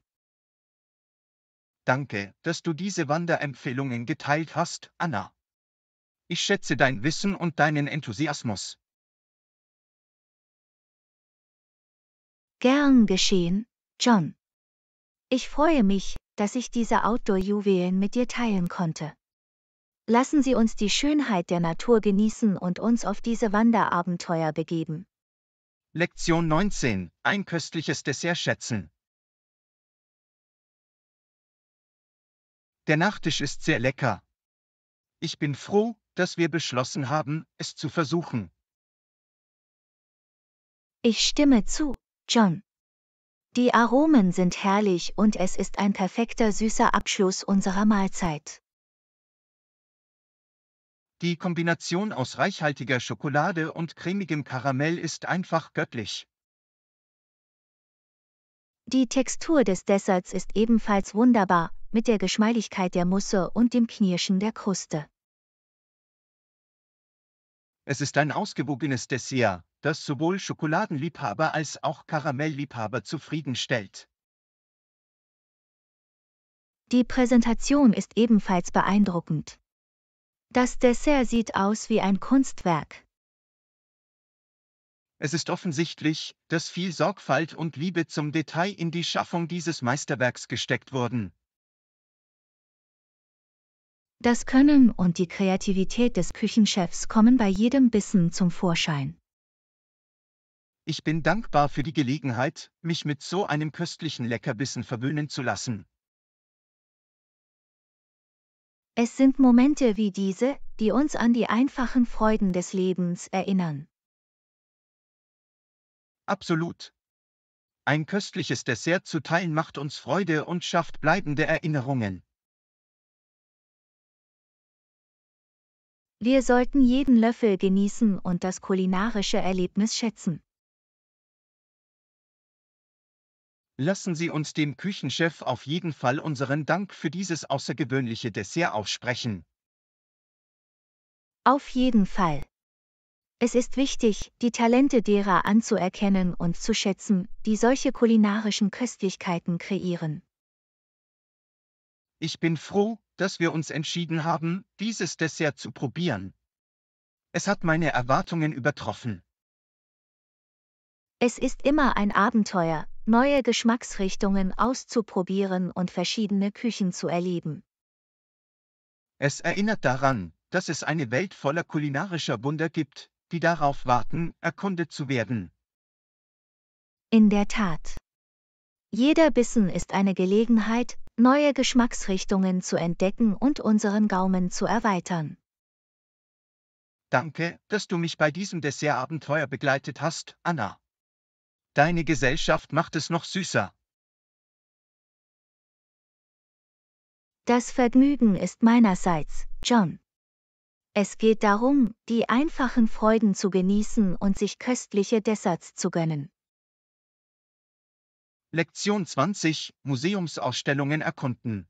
Danke, dass du diese Wanderempfehlungen geteilt hast, Anna. Ich schätze dein Wissen und deinen Enthusiasmus. Gern geschehen, John. Ich freue mich, dass ich diese Outdoor-Juwelen mit dir teilen konnte. Lassen Sie uns die Schönheit der Natur genießen und uns auf diese Wanderabenteuer begeben. Lektion 19. Ein köstliches Dessert schätzen. Der Nachtisch ist sehr lecker. Ich bin froh, dass wir beschlossen haben, es zu versuchen. Ich stimme zu, John. Die Aromen sind herrlich und es ist ein perfekter süßer Abschluss unserer Mahlzeit. Die Kombination aus reichhaltiger Schokolade und cremigem Karamell ist einfach göttlich. Die Textur des Desserts ist ebenfalls wunderbar, mit der Geschmeidigkeit der Musse und dem Knirschen der Kruste. Es ist ein ausgewogenes Dessert, das sowohl Schokoladenliebhaber als auch Karamellliebhaber zufriedenstellt. Die Präsentation ist ebenfalls beeindruckend. Das Dessert sieht aus wie ein Kunstwerk. Es ist offensichtlich, dass viel Sorgfalt und Liebe zum Detail in die Schaffung dieses Meisterwerks gesteckt wurden, das Können und die Kreativität des Küchenchefs kommen bei jedem Bissen zum Vorschein. Ich bin dankbar für die Gelegenheit, mich mit so einem köstlichen Leckerbissen verwöhnen zu lassen. Es sind Momente wie diese, die uns an die einfachen Freuden des Lebens erinnern. Absolut. Ein köstliches Dessert zu teilen macht uns Freude und schafft bleibende Erinnerungen. Wir sollten jeden Löffel genießen und das kulinarische Erlebnis schätzen. Lassen Sie uns dem Küchenchef auf jeden Fall unseren Dank für dieses außergewöhnliche Dessert aussprechen. Auf jeden Fall. Es ist wichtig, die Talente derer anzuerkennen und zu schätzen, die solche kulinarischen Köstlichkeiten kreieren. Ich bin froh, dass wir uns entschieden haben, dieses Dessert zu probieren. Es hat meine Erwartungen übertroffen. Es ist immer ein Abenteuer, neue Geschmacksrichtungen auszuprobieren und verschiedene Küchen zu erleben. Es erinnert daran, dass es eine Welt voller kulinarischer Wunder gibt, die darauf warten, erkundet zu werden. In der Tat. Jeder Bissen ist eine Gelegenheit, neue Geschmacksrichtungen zu entdecken und unseren Gaumen zu erweitern. Danke, dass du mich bei diesem Dessertabenteuer begleitet hast, Anna. Deine Gesellschaft macht es noch süßer. Das Vergnügen ist meinerseits, John. Es geht darum, die einfachen Freuden zu genießen und sich köstliche Desserts zu gönnen. Lektion 20 Museumsausstellungen erkunden.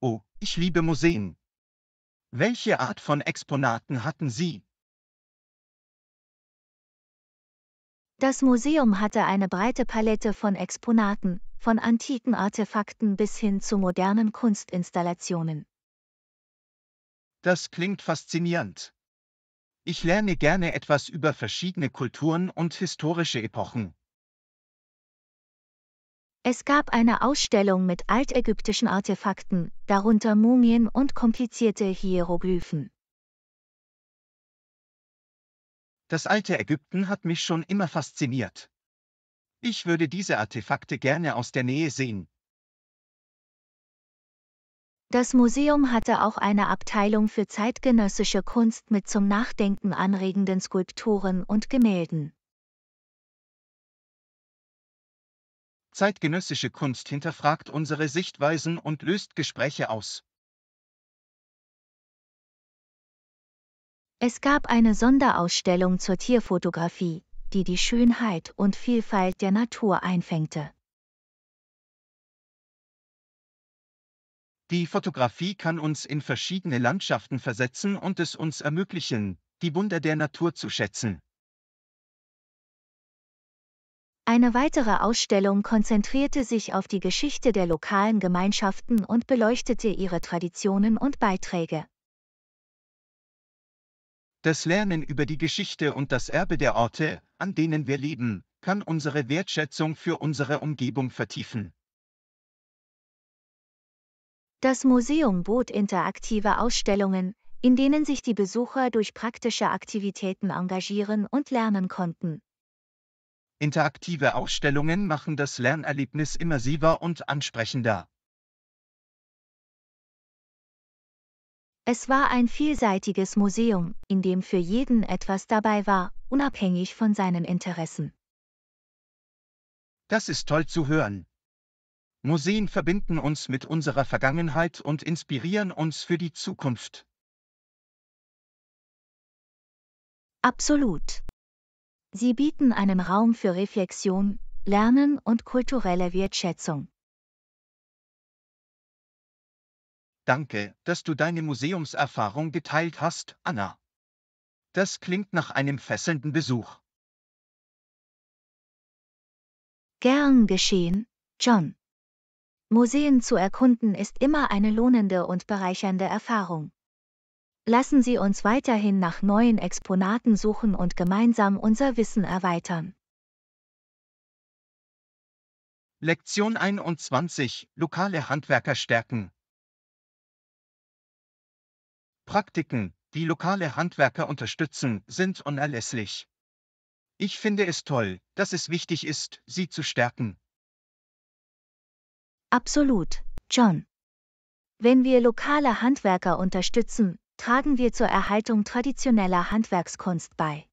Oh, ich liebe Museen. Welche Art von Exponaten hatten Sie? Das Museum hatte eine breite Palette von Exponaten, von antiken Artefakten bis hin zu modernen Kunstinstallationen. Das klingt faszinierend. Ich lerne gerne etwas über verschiedene Kulturen und historische Epochen. Es gab eine Ausstellung mit altägyptischen Artefakten, darunter Mumien und komplizierte Hieroglyphen. Das alte Ägypten hat mich schon immer fasziniert. Ich würde diese Artefakte gerne aus der Nähe sehen, das Museum hatte auch eine Abteilung für zeitgenössische Kunst mit zum Nachdenken anregenden Skulpturen und Gemälden. Zeitgenössische Kunst hinterfragt unsere Sichtweisen und löst Gespräche aus. Es gab eine Sonderausstellung zur Tierfotografie, die die Schönheit und Vielfalt der Natur einfängte. Die Fotografie kann uns in verschiedene Landschaften versetzen und es uns ermöglichen, die Wunder der Natur zu schätzen. Eine weitere Ausstellung konzentrierte sich auf die Geschichte der lokalen Gemeinschaften und beleuchtete ihre Traditionen und Beiträge. Das Lernen über die Geschichte und das Erbe der Orte, an denen wir leben, kann unsere Wertschätzung für unsere Umgebung vertiefen. Das Museum bot interaktive Ausstellungen, in denen sich die Besucher durch praktische Aktivitäten engagieren und lernen konnten. Interaktive Ausstellungen machen das Lernerlebnis immersiver und ansprechender. Es war ein vielseitiges Museum, in dem für jeden etwas dabei war, unabhängig von seinen Interessen. Das ist toll zu hören. Museen verbinden uns mit unserer Vergangenheit und inspirieren uns für die Zukunft. Absolut. Sie bieten einen Raum für Reflexion, Lernen und kulturelle Wertschätzung. Danke, dass du deine Museumserfahrung geteilt hast, Anna. Das klingt nach einem fesselnden Besuch. Gern geschehen, John. Museen zu erkunden ist immer eine lohnende und bereichernde Erfahrung. Lassen Sie uns weiterhin nach neuen Exponaten suchen und gemeinsam unser Wissen erweitern. Lektion 21 Lokale Handwerker stärken Praktiken, die lokale Handwerker unterstützen, sind unerlässlich. Ich finde es toll, dass es wichtig ist, sie zu stärken. Absolut, John. Wenn wir lokale Handwerker unterstützen, tragen wir zur Erhaltung traditioneller Handwerkskunst bei.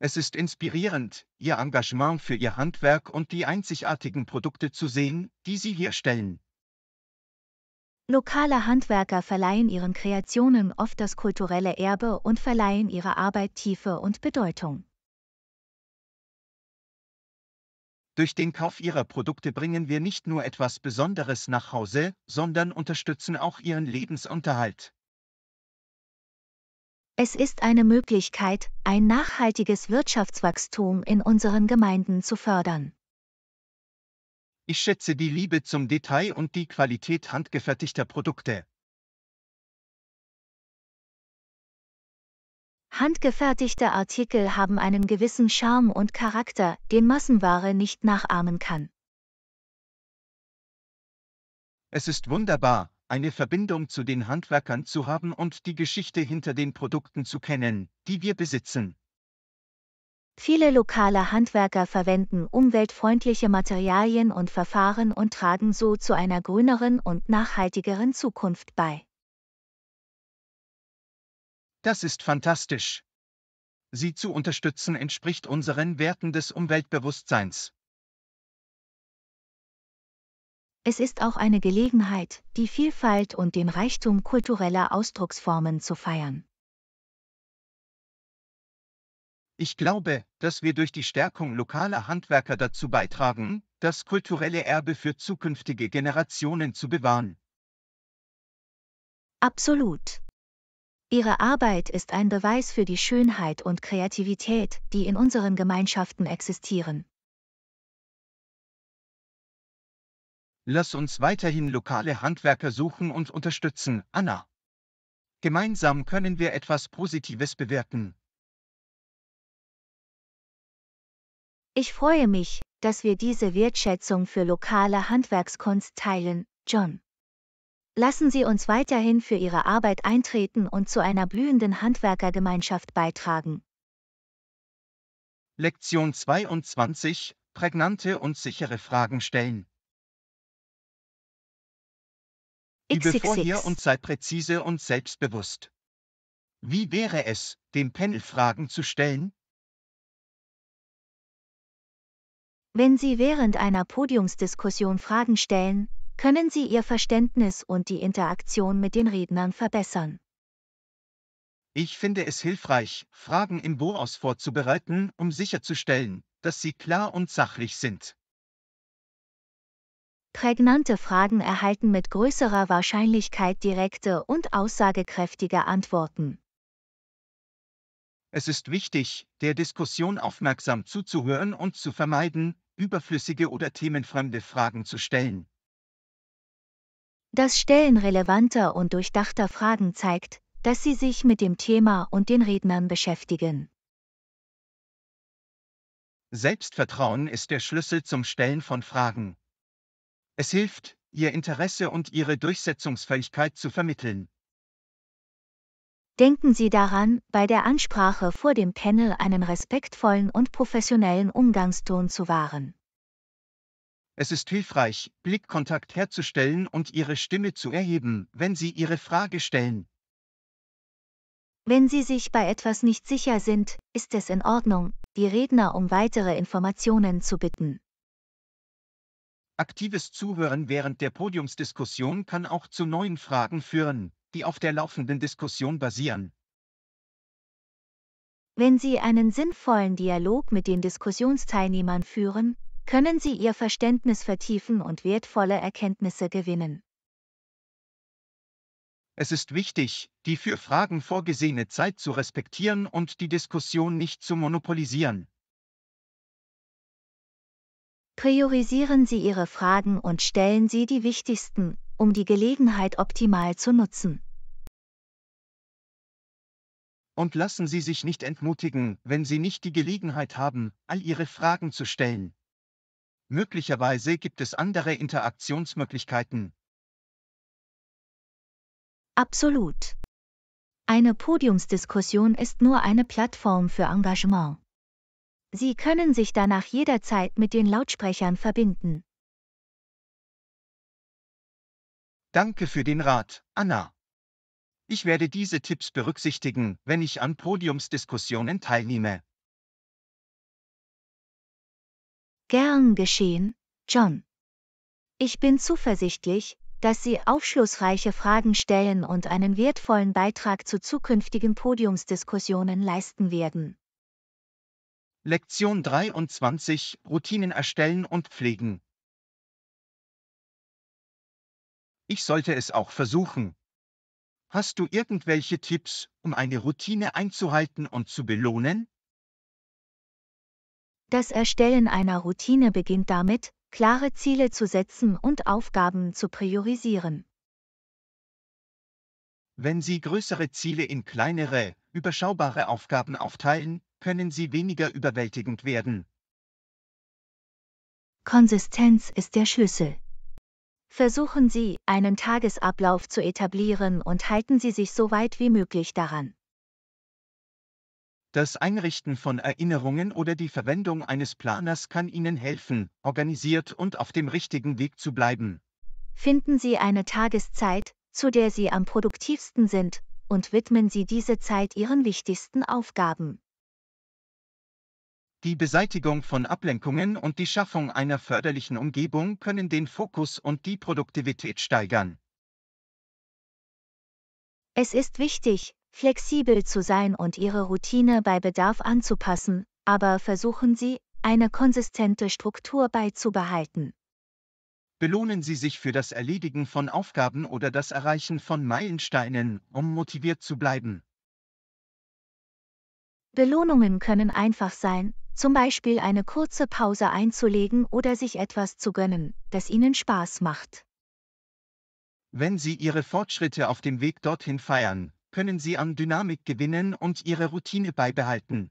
Es ist inspirierend, Ihr Engagement für Ihr Handwerk und die einzigartigen Produkte zu sehen, die Sie herstellen. Lokale Handwerker verleihen ihren Kreationen oft das kulturelle Erbe und verleihen ihrer Arbeit Tiefe und Bedeutung. Durch den Kauf ihrer Produkte bringen wir nicht nur etwas Besonderes nach Hause, sondern unterstützen auch ihren Lebensunterhalt. Es ist eine Möglichkeit, ein nachhaltiges Wirtschaftswachstum in unseren Gemeinden zu fördern. Ich schätze die Liebe zum Detail und die Qualität handgefertigter Produkte. Handgefertigte Artikel haben einen gewissen Charme und Charakter, den Massenware nicht nachahmen kann. Es ist wunderbar, eine Verbindung zu den Handwerkern zu haben und die Geschichte hinter den Produkten zu kennen, die wir besitzen. Viele lokale Handwerker verwenden umweltfreundliche Materialien und Verfahren und tragen so zu einer grüneren und nachhaltigeren Zukunft bei. Das ist fantastisch. Sie zu unterstützen entspricht unseren Werten des Umweltbewusstseins. Es ist auch eine Gelegenheit, die Vielfalt und den Reichtum kultureller Ausdrucksformen zu feiern. Ich glaube, dass wir durch die Stärkung lokaler Handwerker dazu beitragen, das kulturelle Erbe für zukünftige Generationen zu bewahren. Absolut. Ihre Arbeit ist ein Beweis für die Schönheit und Kreativität, die in unseren Gemeinschaften existieren. Lass uns weiterhin lokale Handwerker suchen und unterstützen, Anna. Gemeinsam können wir etwas Positives bewirken. Ich freue mich, dass wir diese Wertschätzung für lokale Handwerkskunst teilen, John. Lassen Sie uns weiterhin für Ihre Arbeit eintreten und zu einer blühenden Handwerkergemeinschaft beitragen. Lektion 22 Prägnante und sichere Fragen stellen. Liebe vorher und sei präzise und selbstbewusst. Wie wäre es, dem Panel Fragen zu stellen? Wenn Sie während einer Podiumsdiskussion Fragen stellen, können Sie Ihr Verständnis und die Interaktion mit den Rednern verbessern. Ich finde es hilfreich, Fragen im Boros vorzubereiten, um sicherzustellen, dass sie klar und sachlich sind. Prägnante Fragen erhalten mit größerer Wahrscheinlichkeit direkte und aussagekräftige Antworten. Es ist wichtig, der Diskussion aufmerksam zuzuhören und zu vermeiden, überflüssige oder themenfremde Fragen zu stellen, das Stellen relevanter und durchdachter Fragen zeigt, dass Sie sich mit dem Thema und den Rednern beschäftigen. Selbstvertrauen ist der Schlüssel zum Stellen von Fragen. Es hilft, Ihr Interesse und Ihre Durchsetzungsfähigkeit zu vermitteln. Denken Sie daran, bei der Ansprache vor dem Panel einen respektvollen und professionellen Umgangston zu wahren. Es ist hilfreich, Blickkontakt herzustellen und Ihre Stimme zu erheben, wenn Sie Ihre Frage stellen. Wenn Sie sich bei etwas nicht sicher sind, ist es in Ordnung, die Redner um weitere Informationen zu bitten. Aktives Zuhören während der Podiumsdiskussion kann auch zu neuen Fragen führen, die auf der laufenden Diskussion basieren. Wenn Sie einen sinnvollen Dialog mit den Diskussionsteilnehmern führen, können sie ihr Verständnis vertiefen und wertvolle Erkenntnisse gewinnen. Es ist wichtig, die für Fragen vorgesehene Zeit zu respektieren und die Diskussion nicht zu monopolisieren. Priorisieren Sie Ihre Fragen und stellen Sie die wichtigsten, um die Gelegenheit optimal zu nutzen. Und lassen Sie sich nicht entmutigen, wenn Sie nicht die Gelegenheit haben, all Ihre Fragen zu stellen. Möglicherweise gibt es andere Interaktionsmöglichkeiten. Absolut. Eine Podiumsdiskussion ist nur eine Plattform für Engagement. Sie können sich danach jederzeit mit den Lautsprechern verbinden. Danke für den Rat, Anna. Ich werde diese Tipps berücksichtigen, wenn ich an Podiumsdiskussionen teilnehme. Gern geschehen, John. Ich bin zuversichtlich, dass Sie aufschlussreiche Fragen stellen und einen wertvollen Beitrag zu zukünftigen Podiumsdiskussionen leisten werden. Lektion 23 Routinen erstellen und pflegen. Ich sollte es auch versuchen. Hast du irgendwelche Tipps, um eine Routine einzuhalten und zu belohnen? Das Erstellen einer Routine beginnt damit, klare Ziele zu setzen und Aufgaben zu priorisieren. Wenn Sie größere Ziele in kleinere, überschaubare Aufgaben aufteilen, können sie weniger überwältigend werden. Konsistenz ist der Schlüssel. Versuchen Sie, einen Tagesablauf zu etablieren und halten Sie sich so weit wie möglich daran. Das Einrichten von Erinnerungen oder die Verwendung eines Planers kann Ihnen helfen, organisiert und auf dem richtigen Weg zu bleiben. Finden Sie eine Tageszeit, zu der Sie am produktivsten sind, und widmen Sie diese Zeit Ihren wichtigsten Aufgaben. Die Beseitigung von Ablenkungen und die Schaffung einer förderlichen Umgebung können den Fokus und die Produktivität steigern. Es ist wichtig, flexibel zu sein und Ihre Routine bei Bedarf anzupassen, aber versuchen Sie, eine konsistente Struktur beizubehalten. Belohnen Sie sich für das Erledigen von Aufgaben oder das Erreichen von Meilensteinen, um motiviert zu bleiben. Belohnungen können einfach sein, zum Beispiel eine kurze Pause einzulegen oder sich etwas zu gönnen, das Ihnen Spaß macht. Wenn Sie Ihre Fortschritte auf dem Weg dorthin feiern, können sie an Dynamik gewinnen und ihre Routine beibehalten.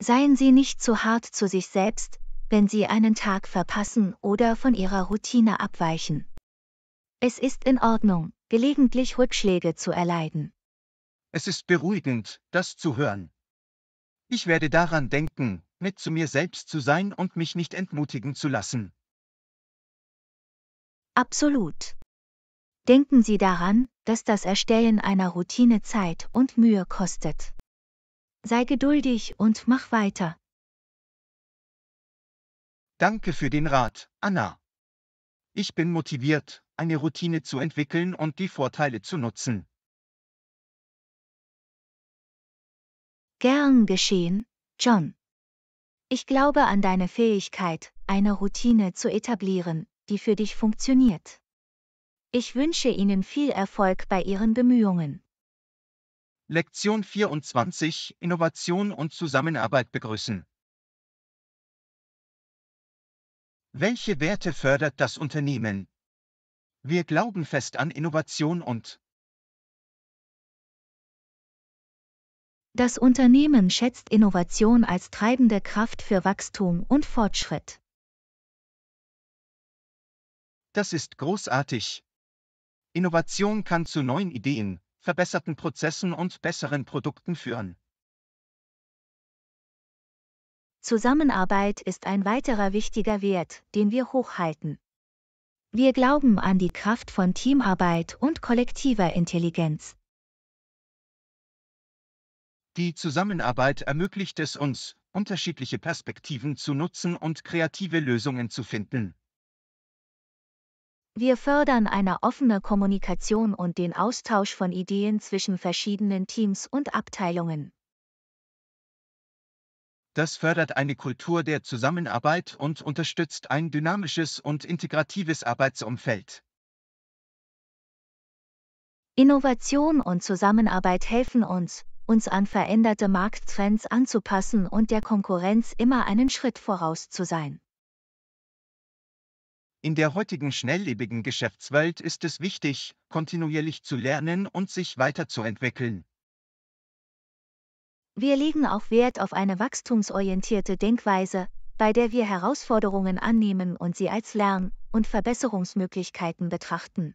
Seien Sie nicht zu hart zu sich selbst, wenn Sie einen Tag verpassen oder von Ihrer Routine abweichen. Es ist in Ordnung, gelegentlich Rückschläge zu erleiden. Es ist beruhigend, das zu hören. Ich werde daran denken, nett zu mir selbst zu sein und mich nicht entmutigen zu lassen. Absolut. Denken Sie daran, dass das Erstellen einer Routine Zeit und Mühe kostet. Sei geduldig und mach weiter. Danke für den Rat, Anna. Ich bin motiviert, eine Routine zu entwickeln und die Vorteile zu nutzen. Gern geschehen, John. Ich glaube an deine Fähigkeit, eine Routine zu etablieren, die für dich funktioniert. Ich wünsche Ihnen viel Erfolg bei Ihren Bemühungen. Lektion 24 Innovation und Zusammenarbeit begrüßen. Welche Werte fördert das Unternehmen? Wir glauben fest an Innovation und Das Unternehmen schätzt Innovation als treibende Kraft für Wachstum und Fortschritt. Das ist großartig, Innovation kann zu neuen Ideen, verbesserten Prozessen und besseren Produkten führen. Zusammenarbeit ist ein weiterer wichtiger Wert, den wir hochhalten. Wir glauben an die Kraft von Teamarbeit und kollektiver Intelligenz. Die Zusammenarbeit ermöglicht es uns, unterschiedliche Perspektiven zu nutzen und kreative Lösungen zu finden. Wir fördern eine offene Kommunikation und den Austausch von Ideen zwischen verschiedenen Teams und Abteilungen. Das fördert eine Kultur der Zusammenarbeit und unterstützt ein dynamisches und integratives Arbeitsumfeld. Innovation und Zusammenarbeit helfen uns, uns an veränderte Markttrends anzupassen und der Konkurrenz immer einen Schritt voraus zu sein. In der heutigen schnelllebigen Geschäftswelt ist es wichtig, kontinuierlich zu lernen und sich weiterzuentwickeln. Wir legen auch Wert auf eine wachstumsorientierte Denkweise, bei der wir Herausforderungen annehmen und sie als Lern- und Verbesserungsmöglichkeiten betrachten.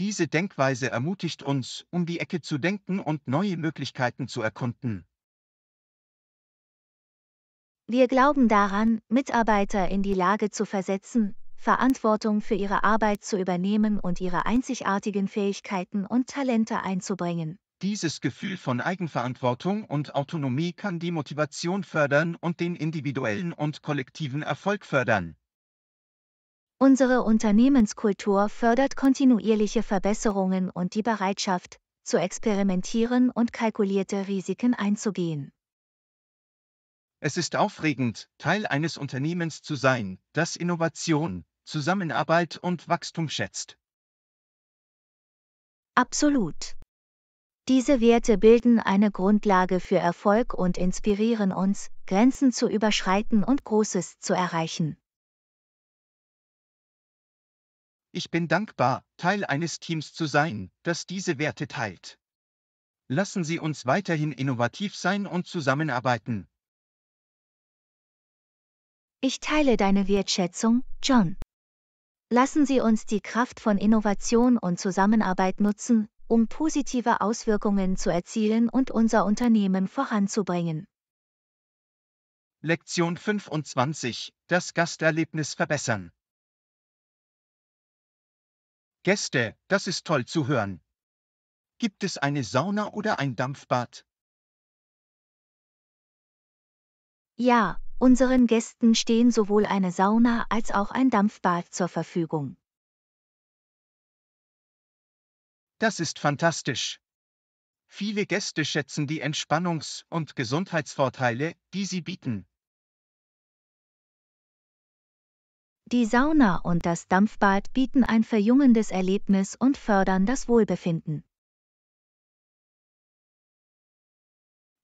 Diese Denkweise ermutigt uns, um die Ecke zu denken und neue Möglichkeiten zu erkunden. Wir glauben daran, Mitarbeiter in die Lage zu versetzen, Verantwortung für ihre Arbeit zu übernehmen und ihre einzigartigen Fähigkeiten und Talente einzubringen. Dieses Gefühl von Eigenverantwortung und Autonomie kann die Motivation fördern und den individuellen und kollektiven Erfolg fördern. Unsere Unternehmenskultur fördert kontinuierliche Verbesserungen und die Bereitschaft, zu experimentieren und kalkulierte Risiken einzugehen. Es ist aufregend, Teil eines Unternehmens zu sein, das Innovation, Zusammenarbeit und Wachstum schätzt. Absolut. Diese Werte bilden eine Grundlage für Erfolg und inspirieren uns, Grenzen zu überschreiten und Großes zu erreichen. Ich bin dankbar, Teil eines Teams zu sein, das diese Werte teilt. Lassen Sie uns weiterhin innovativ sein und zusammenarbeiten, ich teile deine Wertschätzung, John. Lassen Sie uns die Kraft von Innovation und Zusammenarbeit nutzen, um positive Auswirkungen zu erzielen und unser Unternehmen voranzubringen. Lektion 25. Das Gasterlebnis verbessern. Gäste, das ist toll zu hören. Gibt es eine Sauna oder ein Dampfbad? Ja, Unseren Gästen stehen sowohl eine Sauna als auch ein Dampfbad zur Verfügung. Das ist fantastisch. Viele Gäste schätzen die Entspannungs- und Gesundheitsvorteile, die sie bieten. Die Sauna und das Dampfbad bieten ein verjüngendes Erlebnis und fördern das Wohlbefinden.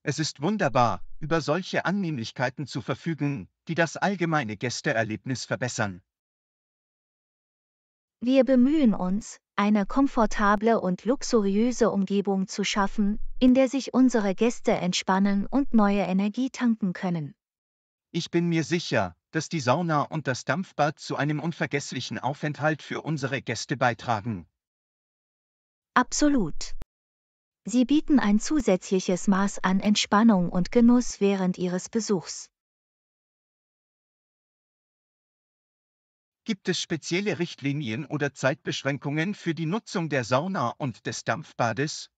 Es ist wunderbar, über solche Annehmlichkeiten zu verfügen, die das allgemeine Gästeerlebnis verbessern. Wir bemühen uns, eine komfortable und luxuriöse Umgebung zu schaffen, in der sich unsere Gäste entspannen und neue Energie tanken können. Ich bin mir sicher, dass die Sauna und das Dampfbad zu einem unvergesslichen Aufenthalt für unsere Gäste beitragen. Absolut. Sie bieten ein zusätzliches Maß an Entspannung und Genuss während Ihres Besuchs. Gibt es spezielle Richtlinien oder Zeitbeschränkungen für die Nutzung der Sauna und des Dampfbades?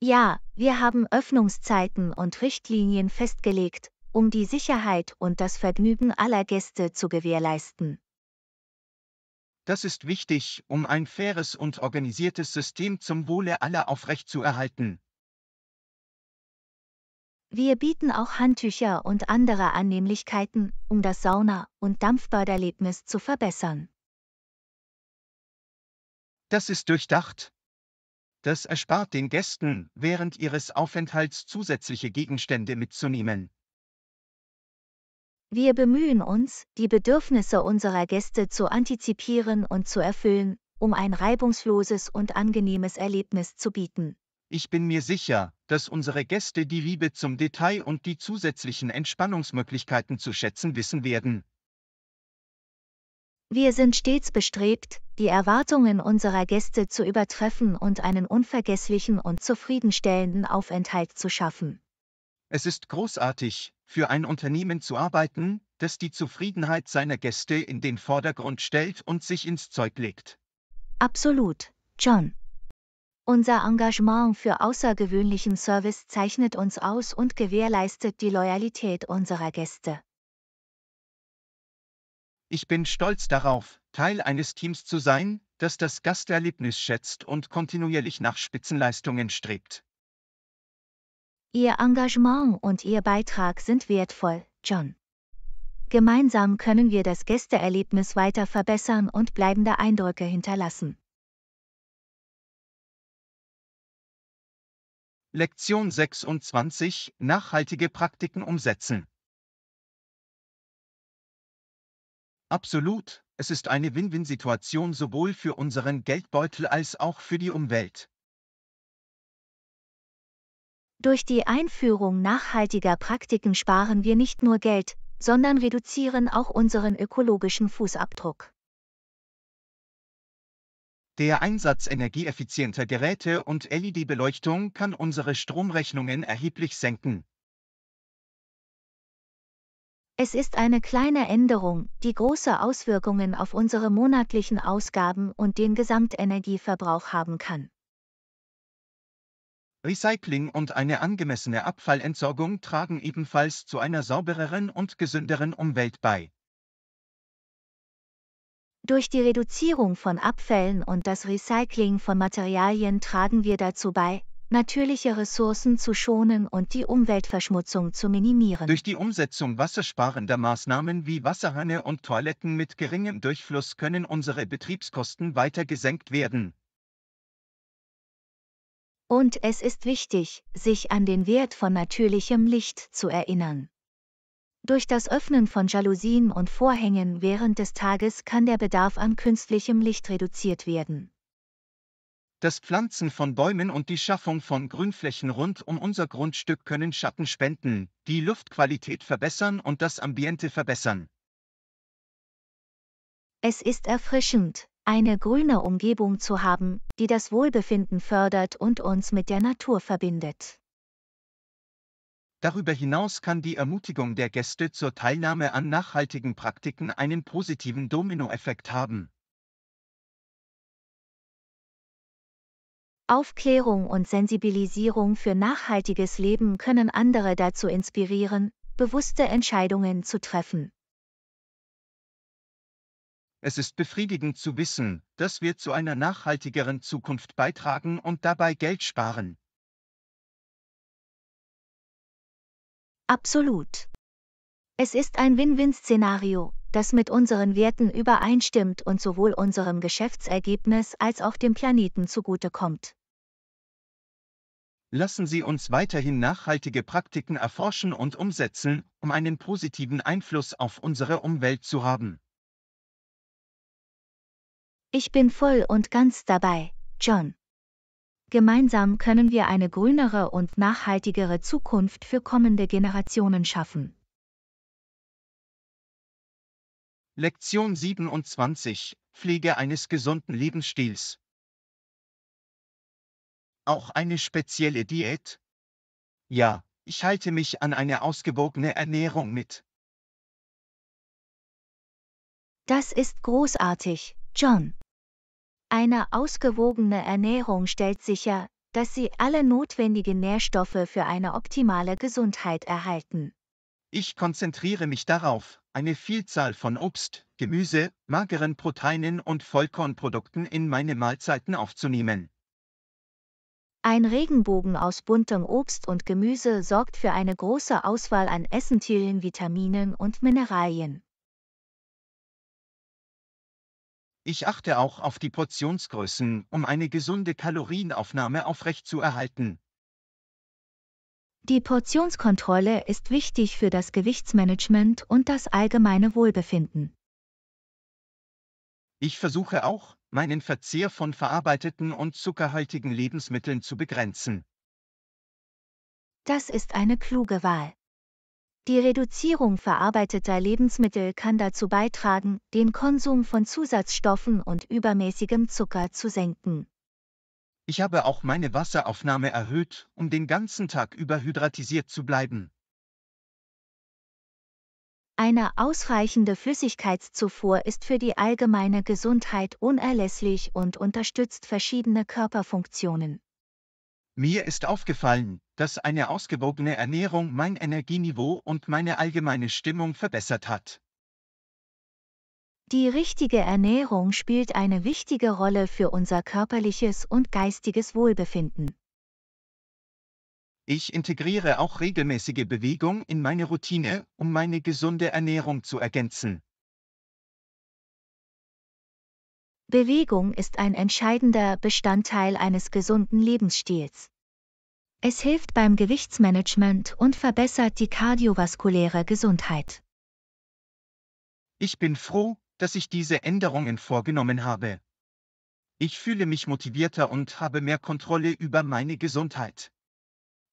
Ja, wir haben Öffnungszeiten und Richtlinien festgelegt, um die Sicherheit und das Vergnügen aller Gäste zu gewährleisten. Das ist wichtig, um ein faires und organisiertes System zum Wohle aller aufrechtzuerhalten. Wir bieten auch Handtücher und andere Annehmlichkeiten, um das Sauna- und Dampfbaderlebnis zu verbessern. Das ist durchdacht. Das erspart den Gästen, während ihres Aufenthalts zusätzliche Gegenstände mitzunehmen. Wir bemühen uns, die Bedürfnisse unserer Gäste zu antizipieren und zu erfüllen, um ein reibungsloses und angenehmes Erlebnis zu bieten. Ich bin mir sicher, dass unsere Gäste die Liebe zum Detail und die zusätzlichen Entspannungsmöglichkeiten zu schätzen wissen werden. Wir sind stets bestrebt, die Erwartungen unserer Gäste zu übertreffen und einen unvergesslichen und zufriedenstellenden Aufenthalt zu schaffen. Es ist großartig, für ein Unternehmen zu arbeiten, das die Zufriedenheit seiner Gäste in den Vordergrund stellt und sich ins Zeug legt. Absolut, John. Unser Engagement für außergewöhnlichen Service zeichnet uns aus und gewährleistet die Loyalität unserer Gäste. Ich bin stolz darauf, Teil eines Teams zu sein, das das Gasterlebnis schätzt und kontinuierlich nach Spitzenleistungen strebt. Ihr Engagement und Ihr Beitrag sind wertvoll, John. Gemeinsam können wir das Gästeerlebnis weiter verbessern und bleibende Eindrücke hinterlassen. Lektion 26 Nachhaltige Praktiken umsetzen. Absolut, es ist eine Win-Win-Situation sowohl für unseren Geldbeutel als auch für die Umwelt. Durch die Einführung nachhaltiger Praktiken sparen wir nicht nur Geld, sondern reduzieren auch unseren ökologischen Fußabdruck. Der Einsatz energieeffizienter Geräte und LED-Beleuchtung kann unsere Stromrechnungen erheblich senken. Es ist eine kleine Änderung, die große Auswirkungen auf unsere monatlichen Ausgaben und den Gesamtenergieverbrauch haben kann. Recycling und eine angemessene Abfallentsorgung tragen ebenfalls zu einer saubereren und gesünderen Umwelt bei. Durch die Reduzierung von Abfällen und das Recycling von Materialien tragen wir dazu bei, natürliche Ressourcen zu schonen und die Umweltverschmutzung zu minimieren. Durch die Umsetzung wassersparender Maßnahmen wie Wasserhähne und Toiletten mit geringem Durchfluss können unsere Betriebskosten weiter gesenkt werden, und es ist wichtig, sich an den Wert von natürlichem Licht zu erinnern. Durch das Öffnen von Jalousien und Vorhängen während des Tages kann der Bedarf an künstlichem Licht reduziert werden. Das Pflanzen von Bäumen und die Schaffung von Grünflächen rund um unser Grundstück können Schatten spenden, die Luftqualität verbessern und das Ambiente verbessern. Es ist erfrischend, eine grüne Umgebung zu haben, die das Wohlbefinden fördert und uns mit der Natur verbindet. Darüber hinaus kann die Ermutigung der Gäste zur Teilnahme an nachhaltigen Praktiken einen positiven Dominoeffekt haben. Aufklärung und Sensibilisierung für nachhaltiges Leben können andere dazu inspirieren, bewusste Entscheidungen zu treffen. Es ist befriedigend zu wissen, dass wir zu einer nachhaltigeren Zukunft beitragen und dabei Geld sparen. Absolut. Es ist ein Win-Win-Szenario, das mit unseren Werten übereinstimmt und sowohl unserem Geschäftsergebnis als auch dem Planeten zugutekommt. Lassen Sie uns weiterhin nachhaltige Praktiken erforschen und umsetzen, um einen positiven Einfluss auf unsere Umwelt zu haben. Ich bin voll und ganz dabei, John. Gemeinsam können wir eine grünere und nachhaltigere Zukunft für kommende Generationen schaffen. Lektion 27 Pflege eines gesunden Lebensstils. Auch eine spezielle Diät? Ja, ich halte mich an eine ausgewogene Ernährung mit. Das ist großartig, John. Eine ausgewogene Ernährung stellt sicher, dass Sie alle notwendigen Nährstoffe für eine optimale Gesundheit erhalten. Ich konzentriere mich darauf, eine Vielzahl von Obst, Gemüse, mageren Proteinen und Vollkornprodukten in meine Mahlzeiten aufzunehmen. Ein Regenbogen aus buntem Obst und Gemüse sorgt für eine große Auswahl an essentiellen Vitaminen und Mineralien. Ich achte auch auf die Portionsgrößen, um eine gesunde Kalorienaufnahme aufrechtzuerhalten. Die Portionskontrolle ist wichtig für das Gewichtsmanagement und das allgemeine Wohlbefinden. Ich versuche auch, meinen Verzehr von verarbeiteten und zuckerhaltigen Lebensmitteln zu begrenzen. Das ist eine kluge Wahl. Die Reduzierung verarbeiteter Lebensmittel kann dazu beitragen, den Konsum von Zusatzstoffen und übermäßigem Zucker zu senken. Ich habe auch meine Wasseraufnahme erhöht, um den ganzen Tag über hydratisiert zu bleiben. Eine ausreichende Flüssigkeitszufuhr ist für die allgemeine Gesundheit unerlässlich und unterstützt verschiedene Körperfunktionen. Mir ist aufgefallen, dass eine ausgewogene Ernährung mein Energieniveau und meine allgemeine Stimmung verbessert hat. Die richtige Ernährung spielt eine wichtige Rolle für unser körperliches und geistiges Wohlbefinden. Ich integriere auch regelmäßige Bewegung in meine Routine, um meine gesunde Ernährung zu ergänzen. Bewegung ist ein entscheidender Bestandteil eines gesunden Lebensstils. Es hilft beim Gewichtsmanagement und verbessert die kardiovaskuläre Gesundheit. Ich bin froh, dass ich diese Änderungen vorgenommen habe. Ich fühle mich motivierter und habe mehr Kontrolle über meine Gesundheit.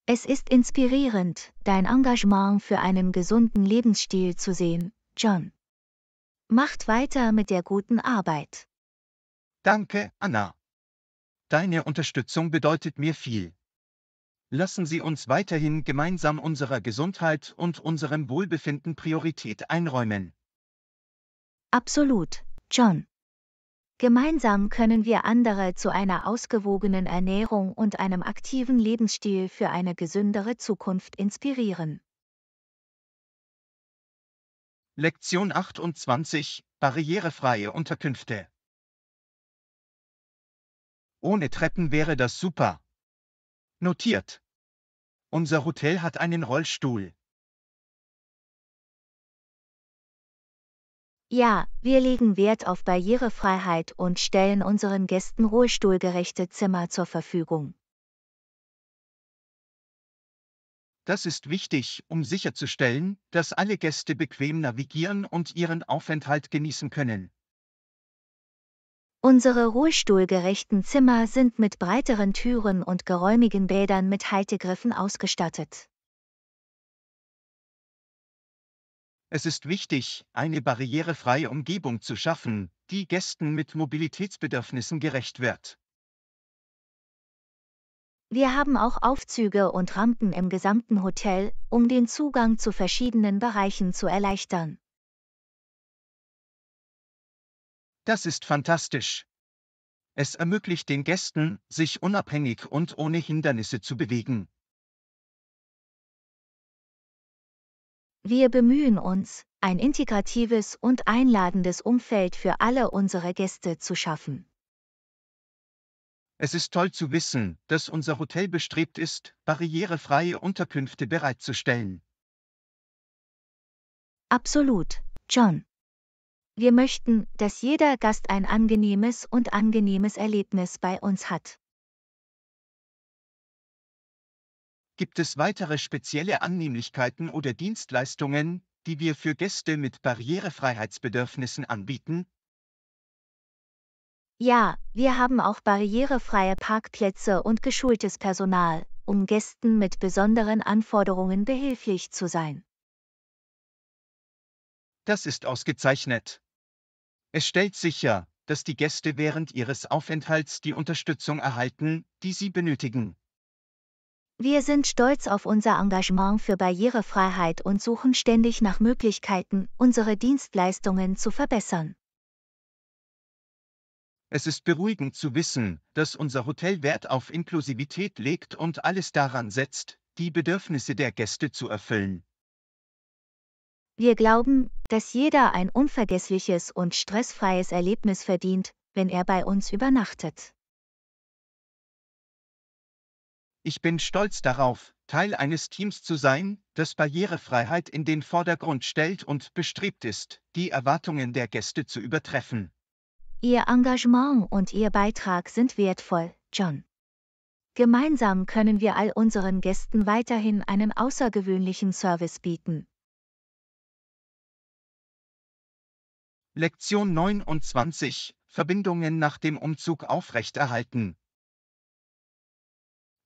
Es ist inspirierend, dein Engagement für einen gesunden Lebensstil zu sehen, John. Macht weiter mit der guten Arbeit. Danke, Anna. Deine Unterstützung bedeutet mir viel. Lassen Sie uns weiterhin gemeinsam unserer Gesundheit und unserem Wohlbefinden Priorität einräumen. Absolut, John. Gemeinsam können wir andere zu einer ausgewogenen Ernährung und einem aktiven Lebensstil für eine gesündere Zukunft inspirieren. Lektion 28 Barrierefreie Unterkünfte Ohne Treppen wäre das super. Notiert. Unser Hotel hat einen Rollstuhl. Ja, wir legen Wert auf Barrierefreiheit und stellen unseren Gästen rollstuhlgerechte Zimmer zur Verfügung. Das ist wichtig, um sicherzustellen, dass alle Gäste bequem navigieren und ihren Aufenthalt genießen können. Unsere ruhestuhlgerechten Zimmer sind mit breiteren Türen und geräumigen Bädern mit Haltegriffen ausgestattet. Es ist wichtig, eine barrierefreie Umgebung zu schaffen, die Gästen mit Mobilitätsbedürfnissen gerecht wird. Wir haben auch Aufzüge und Rampen im gesamten Hotel, um den Zugang zu verschiedenen Bereichen zu erleichtern. Das ist fantastisch. Es ermöglicht den Gästen, sich unabhängig und ohne Hindernisse zu bewegen. Wir bemühen uns, ein integratives und einladendes Umfeld für alle unsere Gäste zu schaffen. Es ist toll zu wissen, dass unser Hotel bestrebt ist, barrierefreie Unterkünfte bereitzustellen. Absolut, John. Wir möchten, dass jeder Gast ein angenehmes und angenehmes Erlebnis bei uns hat. Gibt es weitere spezielle Annehmlichkeiten oder Dienstleistungen, die wir für Gäste mit Barrierefreiheitsbedürfnissen anbieten? Ja, wir haben auch barrierefreie Parkplätze und geschultes Personal, um Gästen mit besonderen Anforderungen behilflich zu sein. Das ist ausgezeichnet. Es stellt sicher, dass die Gäste während ihres Aufenthalts die Unterstützung erhalten, die sie benötigen. Wir sind stolz auf unser Engagement für Barrierefreiheit und suchen ständig nach Möglichkeiten, unsere Dienstleistungen zu verbessern. Es ist beruhigend zu wissen, dass unser Hotel Wert auf Inklusivität legt und alles daran setzt, die Bedürfnisse der Gäste zu erfüllen, wir glauben, dass jeder ein unvergessliches und stressfreies Erlebnis verdient, wenn er bei uns übernachtet. Ich bin stolz darauf, Teil eines Teams zu sein, das Barrierefreiheit in den Vordergrund stellt und bestrebt ist, die Erwartungen der Gäste zu übertreffen. Ihr Engagement und Ihr Beitrag sind wertvoll, John. Gemeinsam können wir all unseren Gästen weiterhin einen außergewöhnlichen Service bieten. Lektion 29 Verbindungen nach dem Umzug aufrechterhalten.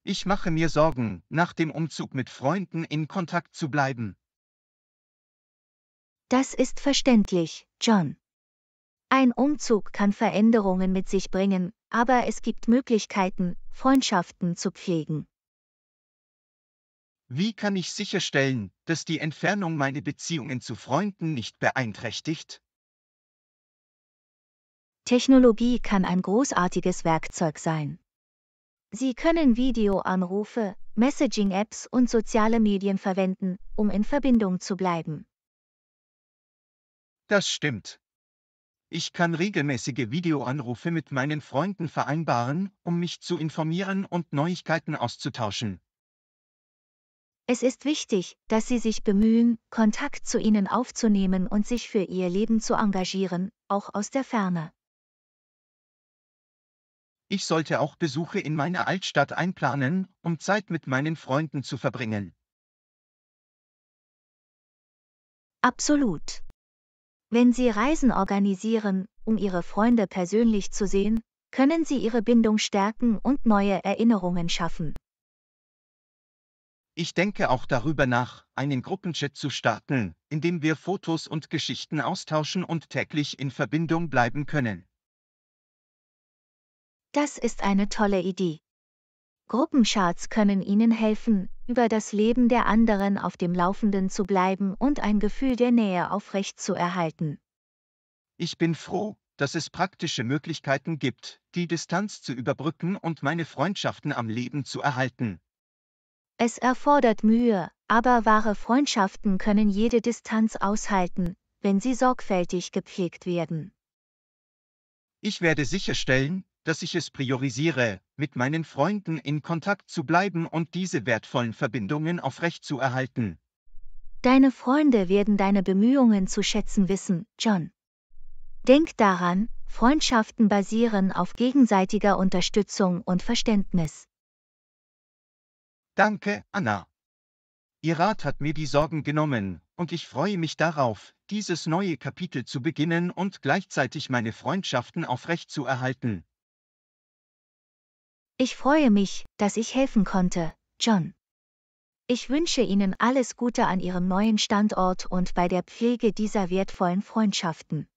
Ich mache mir Sorgen, nach dem Umzug mit Freunden in Kontakt zu bleiben. Das ist verständlich, John. Ein Umzug kann Veränderungen mit sich bringen, aber es gibt Möglichkeiten, Freundschaften zu pflegen. Wie kann ich sicherstellen, dass die Entfernung meine Beziehungen zu Freunden nicht beeinträchtigt? Technologie kann ein großartiges Werkzeug sein. Sie können Videoanrufe, Messaging-Apps und soziale Medien verwenden, um in Verbindung zu bleiben. Das stimmt. Ich kann regelmäßige Videoanrufe mit meinen Freunden vereinbaren, um mich zu informieren und Neuigkeiten auszutauschen. Es ist wichtig, dass Sie sich bemühen, Kontakt zu ihnen aufzunehmen und sich für ihr Leben zu engagieren, auch aus der Ferne. Ich sollte auch Besuche in meiner Altstadt einplanen, um Zeit mit meinen Freunden zu verbringen. Absolut. Wenn Sie Reisen organisieren, um Ihre Freunde persönlich zu sehen, können Sie Ihre Bindung stärken und neue Erinnerungen schaffen. Ich denke auch darüber nach, einen Gruppenchat zu starten, in dem wir Fotos und Geschichten austauschen und täglich in Verbindung bleiben können. Das ist eine tolle Idee. Gruppencharts können Ihnen helfen, über das Leben der anderen auf dem Laufenden zu bleiben und ein Gefühl der Nähe aufrecht zu erhalten. Ich bin froh, dass es praktische Möglichkeiten gibt, die Distanz zu überbrücken und meine Freundschaften am Leben zu erhalten. Es erfordert Mühe, aber wahre Freundschaften können jede Distanz aushalten, wenn sie sorgfältig gepflegt werden. Ich werde sicherstellen, dass ich es priorisiere, mit meinen Freunden in Kontakt zu bleiben und diese wertvollen Verbindungen aufrechtzuerhalten. Deine Freunde werden deine Bemühungen zu schätzen wissen, John. Denk daran, Freundschaften basieren auf gegenseitiger Unterstützung und Verständnis. Danke, Anna. Ihr Rat hat mir die Sorgen genommen, und ich freue mich darauf, dieses neue Kapitel zu beginnen und gleichzeitig meine Freundschaften aufrechtzuerhalten. Ich freue mich, dass ich helfen konnte, John. Ich wünsche Ihnen alles Gute an Ihrem neuen Standort und bei der Pflege dieser wertvollen Freundschaften.